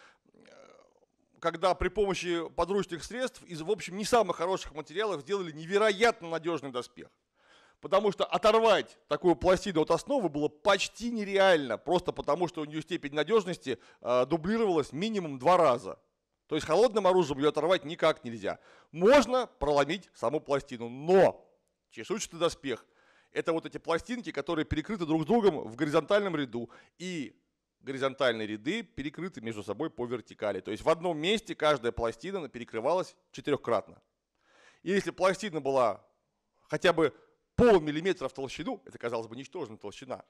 когда при помощи подручных средств из, в общем, не самых хороших материалов сделали невероятно надежный доспех. Потому что оторвать такую пластину от основы было почти нереально, просто потому что у нее степень надежности э, дублировалась минимум два раза. То есть холодным оружием ее оторвать никак нельзя. Можно проломить саму пластину, но чешуйчатый доспех это вот эти пластинки, которые перекрыты друг с другом в горизонтальном ряду. И горизонтальные ряды перекрыты между собой по вертикали. То есть в одном месте каждая пластина перекрывалась четырехкратно. И если пластина была хотя бы полмиллиметра в толщину, это, казалось бы, ничтожная толщина,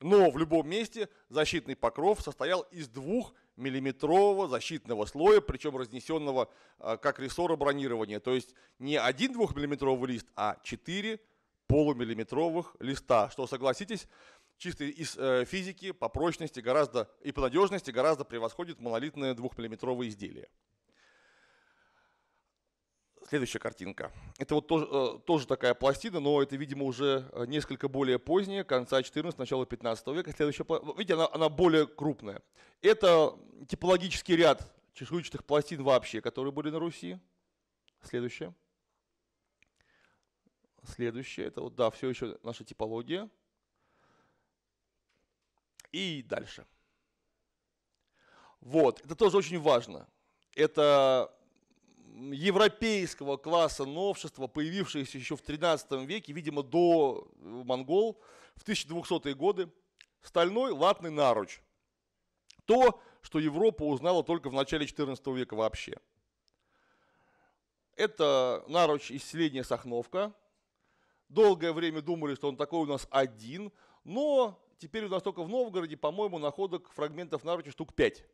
но в любом месте защитный покров состоял из двух миллиметрового защитного слоя, причем разнесенного а, как рессора бронирования. То есть не один двухмиллиметровый лист, а четыре полумиллиметровых листа, что, согласитесь, чисто из э, физики по прочности гораздо и по надежности гораздо превосходит монолитное двухмиллиметровое изделие. Следующая картинка. Это вот тоже, э, тоже такая пластина, но это, видимо, уже э, несколько более позднее конца 14 начала 15 века. Следующая, видите, она, она более крупная. Это типологический ряд чешуйчатых пластин вообще, которые были на Руси. Следующее. Следующее, это вот, да, все еще наша типология. И дальше. Вот, это тоже очень важно. Это европейского класса новшества, появившееся еще в 13 веке, видимо, до э, монгол, в 1200-е годы, стальной латный наруч. То, что Европа узнала только в начале 14 века вообще. Это наруч из селения Сахновка, Долгое время думали, что он такой у нас один, но теперь у нас только в Новгороде, по-моему, находок фрагментов наручи штук 5,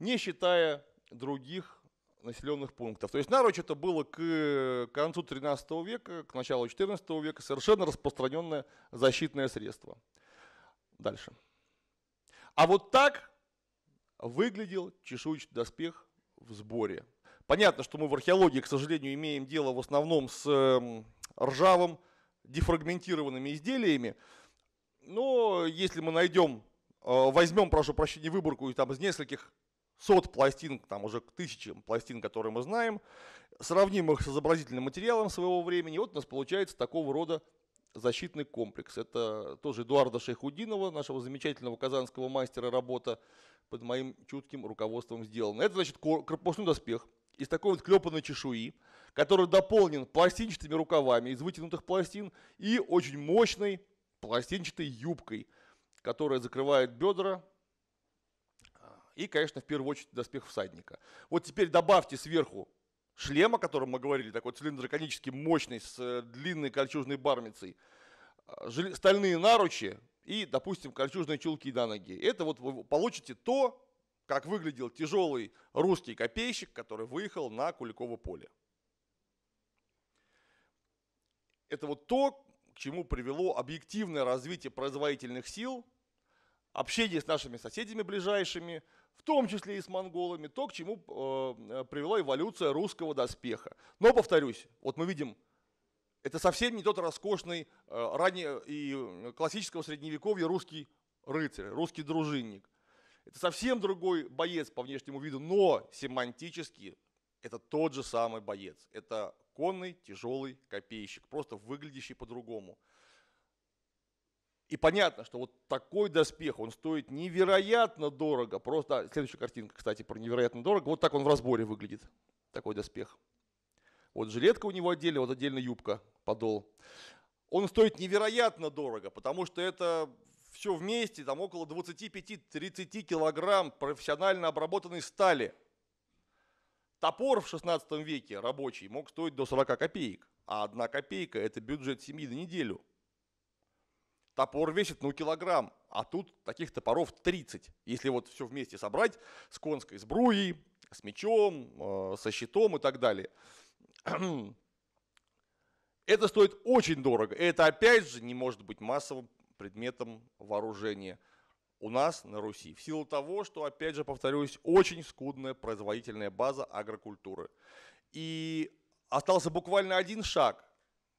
не считая других населенных пунктов. То есть нарочь это было к концу 13 века, к началу 14 века совершенно распространенное защитное средство. Дальше. А вот так выглядел чешуйчатый доспех в сборе. Понятно, что мы в археологии, к сожалению, имеем дело в основном с эм, ржавым дефрагментированными изделиями. Но если мы найдем, э, возьмем, прошу прощения, выборку там, из нескольких сот пластин, там уже к тысячам пластин, которые мы знаем, сравним их с изобразительным материалом своего времени, вот у нас получается такого рода защитный комплекс. Это тоже Эдуарда Шейхудинова, нашего замечательного казанского мастера работа под моим чутким руководством сделана. Это значит корпусный доспех – из такой вот клепанной чешуи, который дополнен пластинчатыми рукавами из вытянутых пластин и очень мощной пластинчатой юбкой, которая закрывает бедра и, конечно, в первую очередь доспех всадника. Вот теперь добавьте сверху шлем, о котором мы говорили, такой цилиндроконический, мощный, с э, длинной кольчужной бармицей, а, стальные наручи и, допустим, кольчужные чулки до ноги. Это вот вы получите то, как выглядел тяжелый русский копейщик, который выехал на Куликово поле. Это вот то, к чему привело объективное развитие производительных сил, общение с нашими соседями ближайшими, в том числе и с монголами, то, к чему э, э привела эволюция русского доспеха. Но, повторюсь, вот мы видим, это совсем не тот роскошный э, ранее и э, классического средневековья русский рыцарь, русский дружинник – это совсем другой боец по внешнему виду, но семантически это тот же самый боец. Это конный тяжелый копейщик, просто выглядящий по-другому. И понятно, что вот такой доспех, он стоит невероятно дорого. Просто, а, следующая картинка, кстати, про невероятно дорого. Вот так он в разборе выглядит, такой доспех. Вот жилетка у него отдельно, вот отдельно юбка, подол. Он стоит невероятно дорого, потому что это все вместе, там около 25-30 килограмм профессионально обработанной стали. Топор в 16 веке рабочий мог стоить до 40 копеек, а одна копейка – это бюджет семьи на неделю. Топор весит, ну, килограмм, а тут таких топоров 30. Если вот все вместе собрать с конской сбруей, с мечом, э, со щитом и так далее. Это стоит очень дорого. Это опять же не может быть массовым предметом вооружения у нас на Руси. В силу того, что, опять же, повторюсь, очень скудная производительная база агрокультуры. И остался буквально один шаг,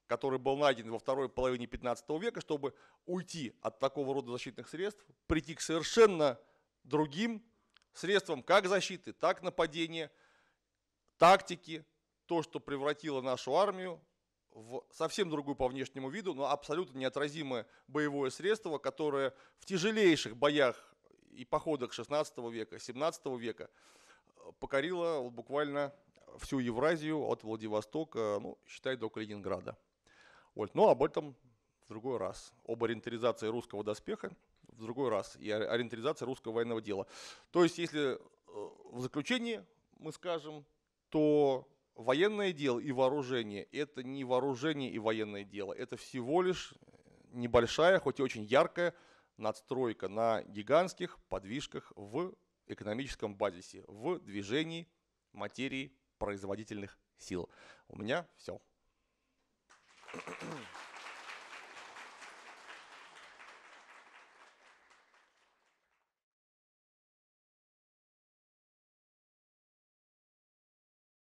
который был найден во второй половине 15 века, чтобы уйти от такого рода защитных средств, прийти к совершенно другим средствам как защиты, так нападения, тактики, то, что превратило нашу армию в совсем другую по внешнему виду, но абсолютно неотразимое боевое средство, которое в тяжелейших боях и походах 16 века, 17 века э, покорило буквально всю Евразию от Владивостока, ну, считай, до Калининграда. Вот, но ну, об этом в другой раз. Об ориентализации русского доспеха в другой раз и ориентализации русского военного дела. То есть, если э, в заключении мы скажем, то Военное дело и вооружение – это не вооружение и военное дело, это всего лишь э, небольшая, хоть и очень яркая надстройка на гигантских подвижках в экономическом базисе, в движении материи производительных сил. У меня все. Thank you.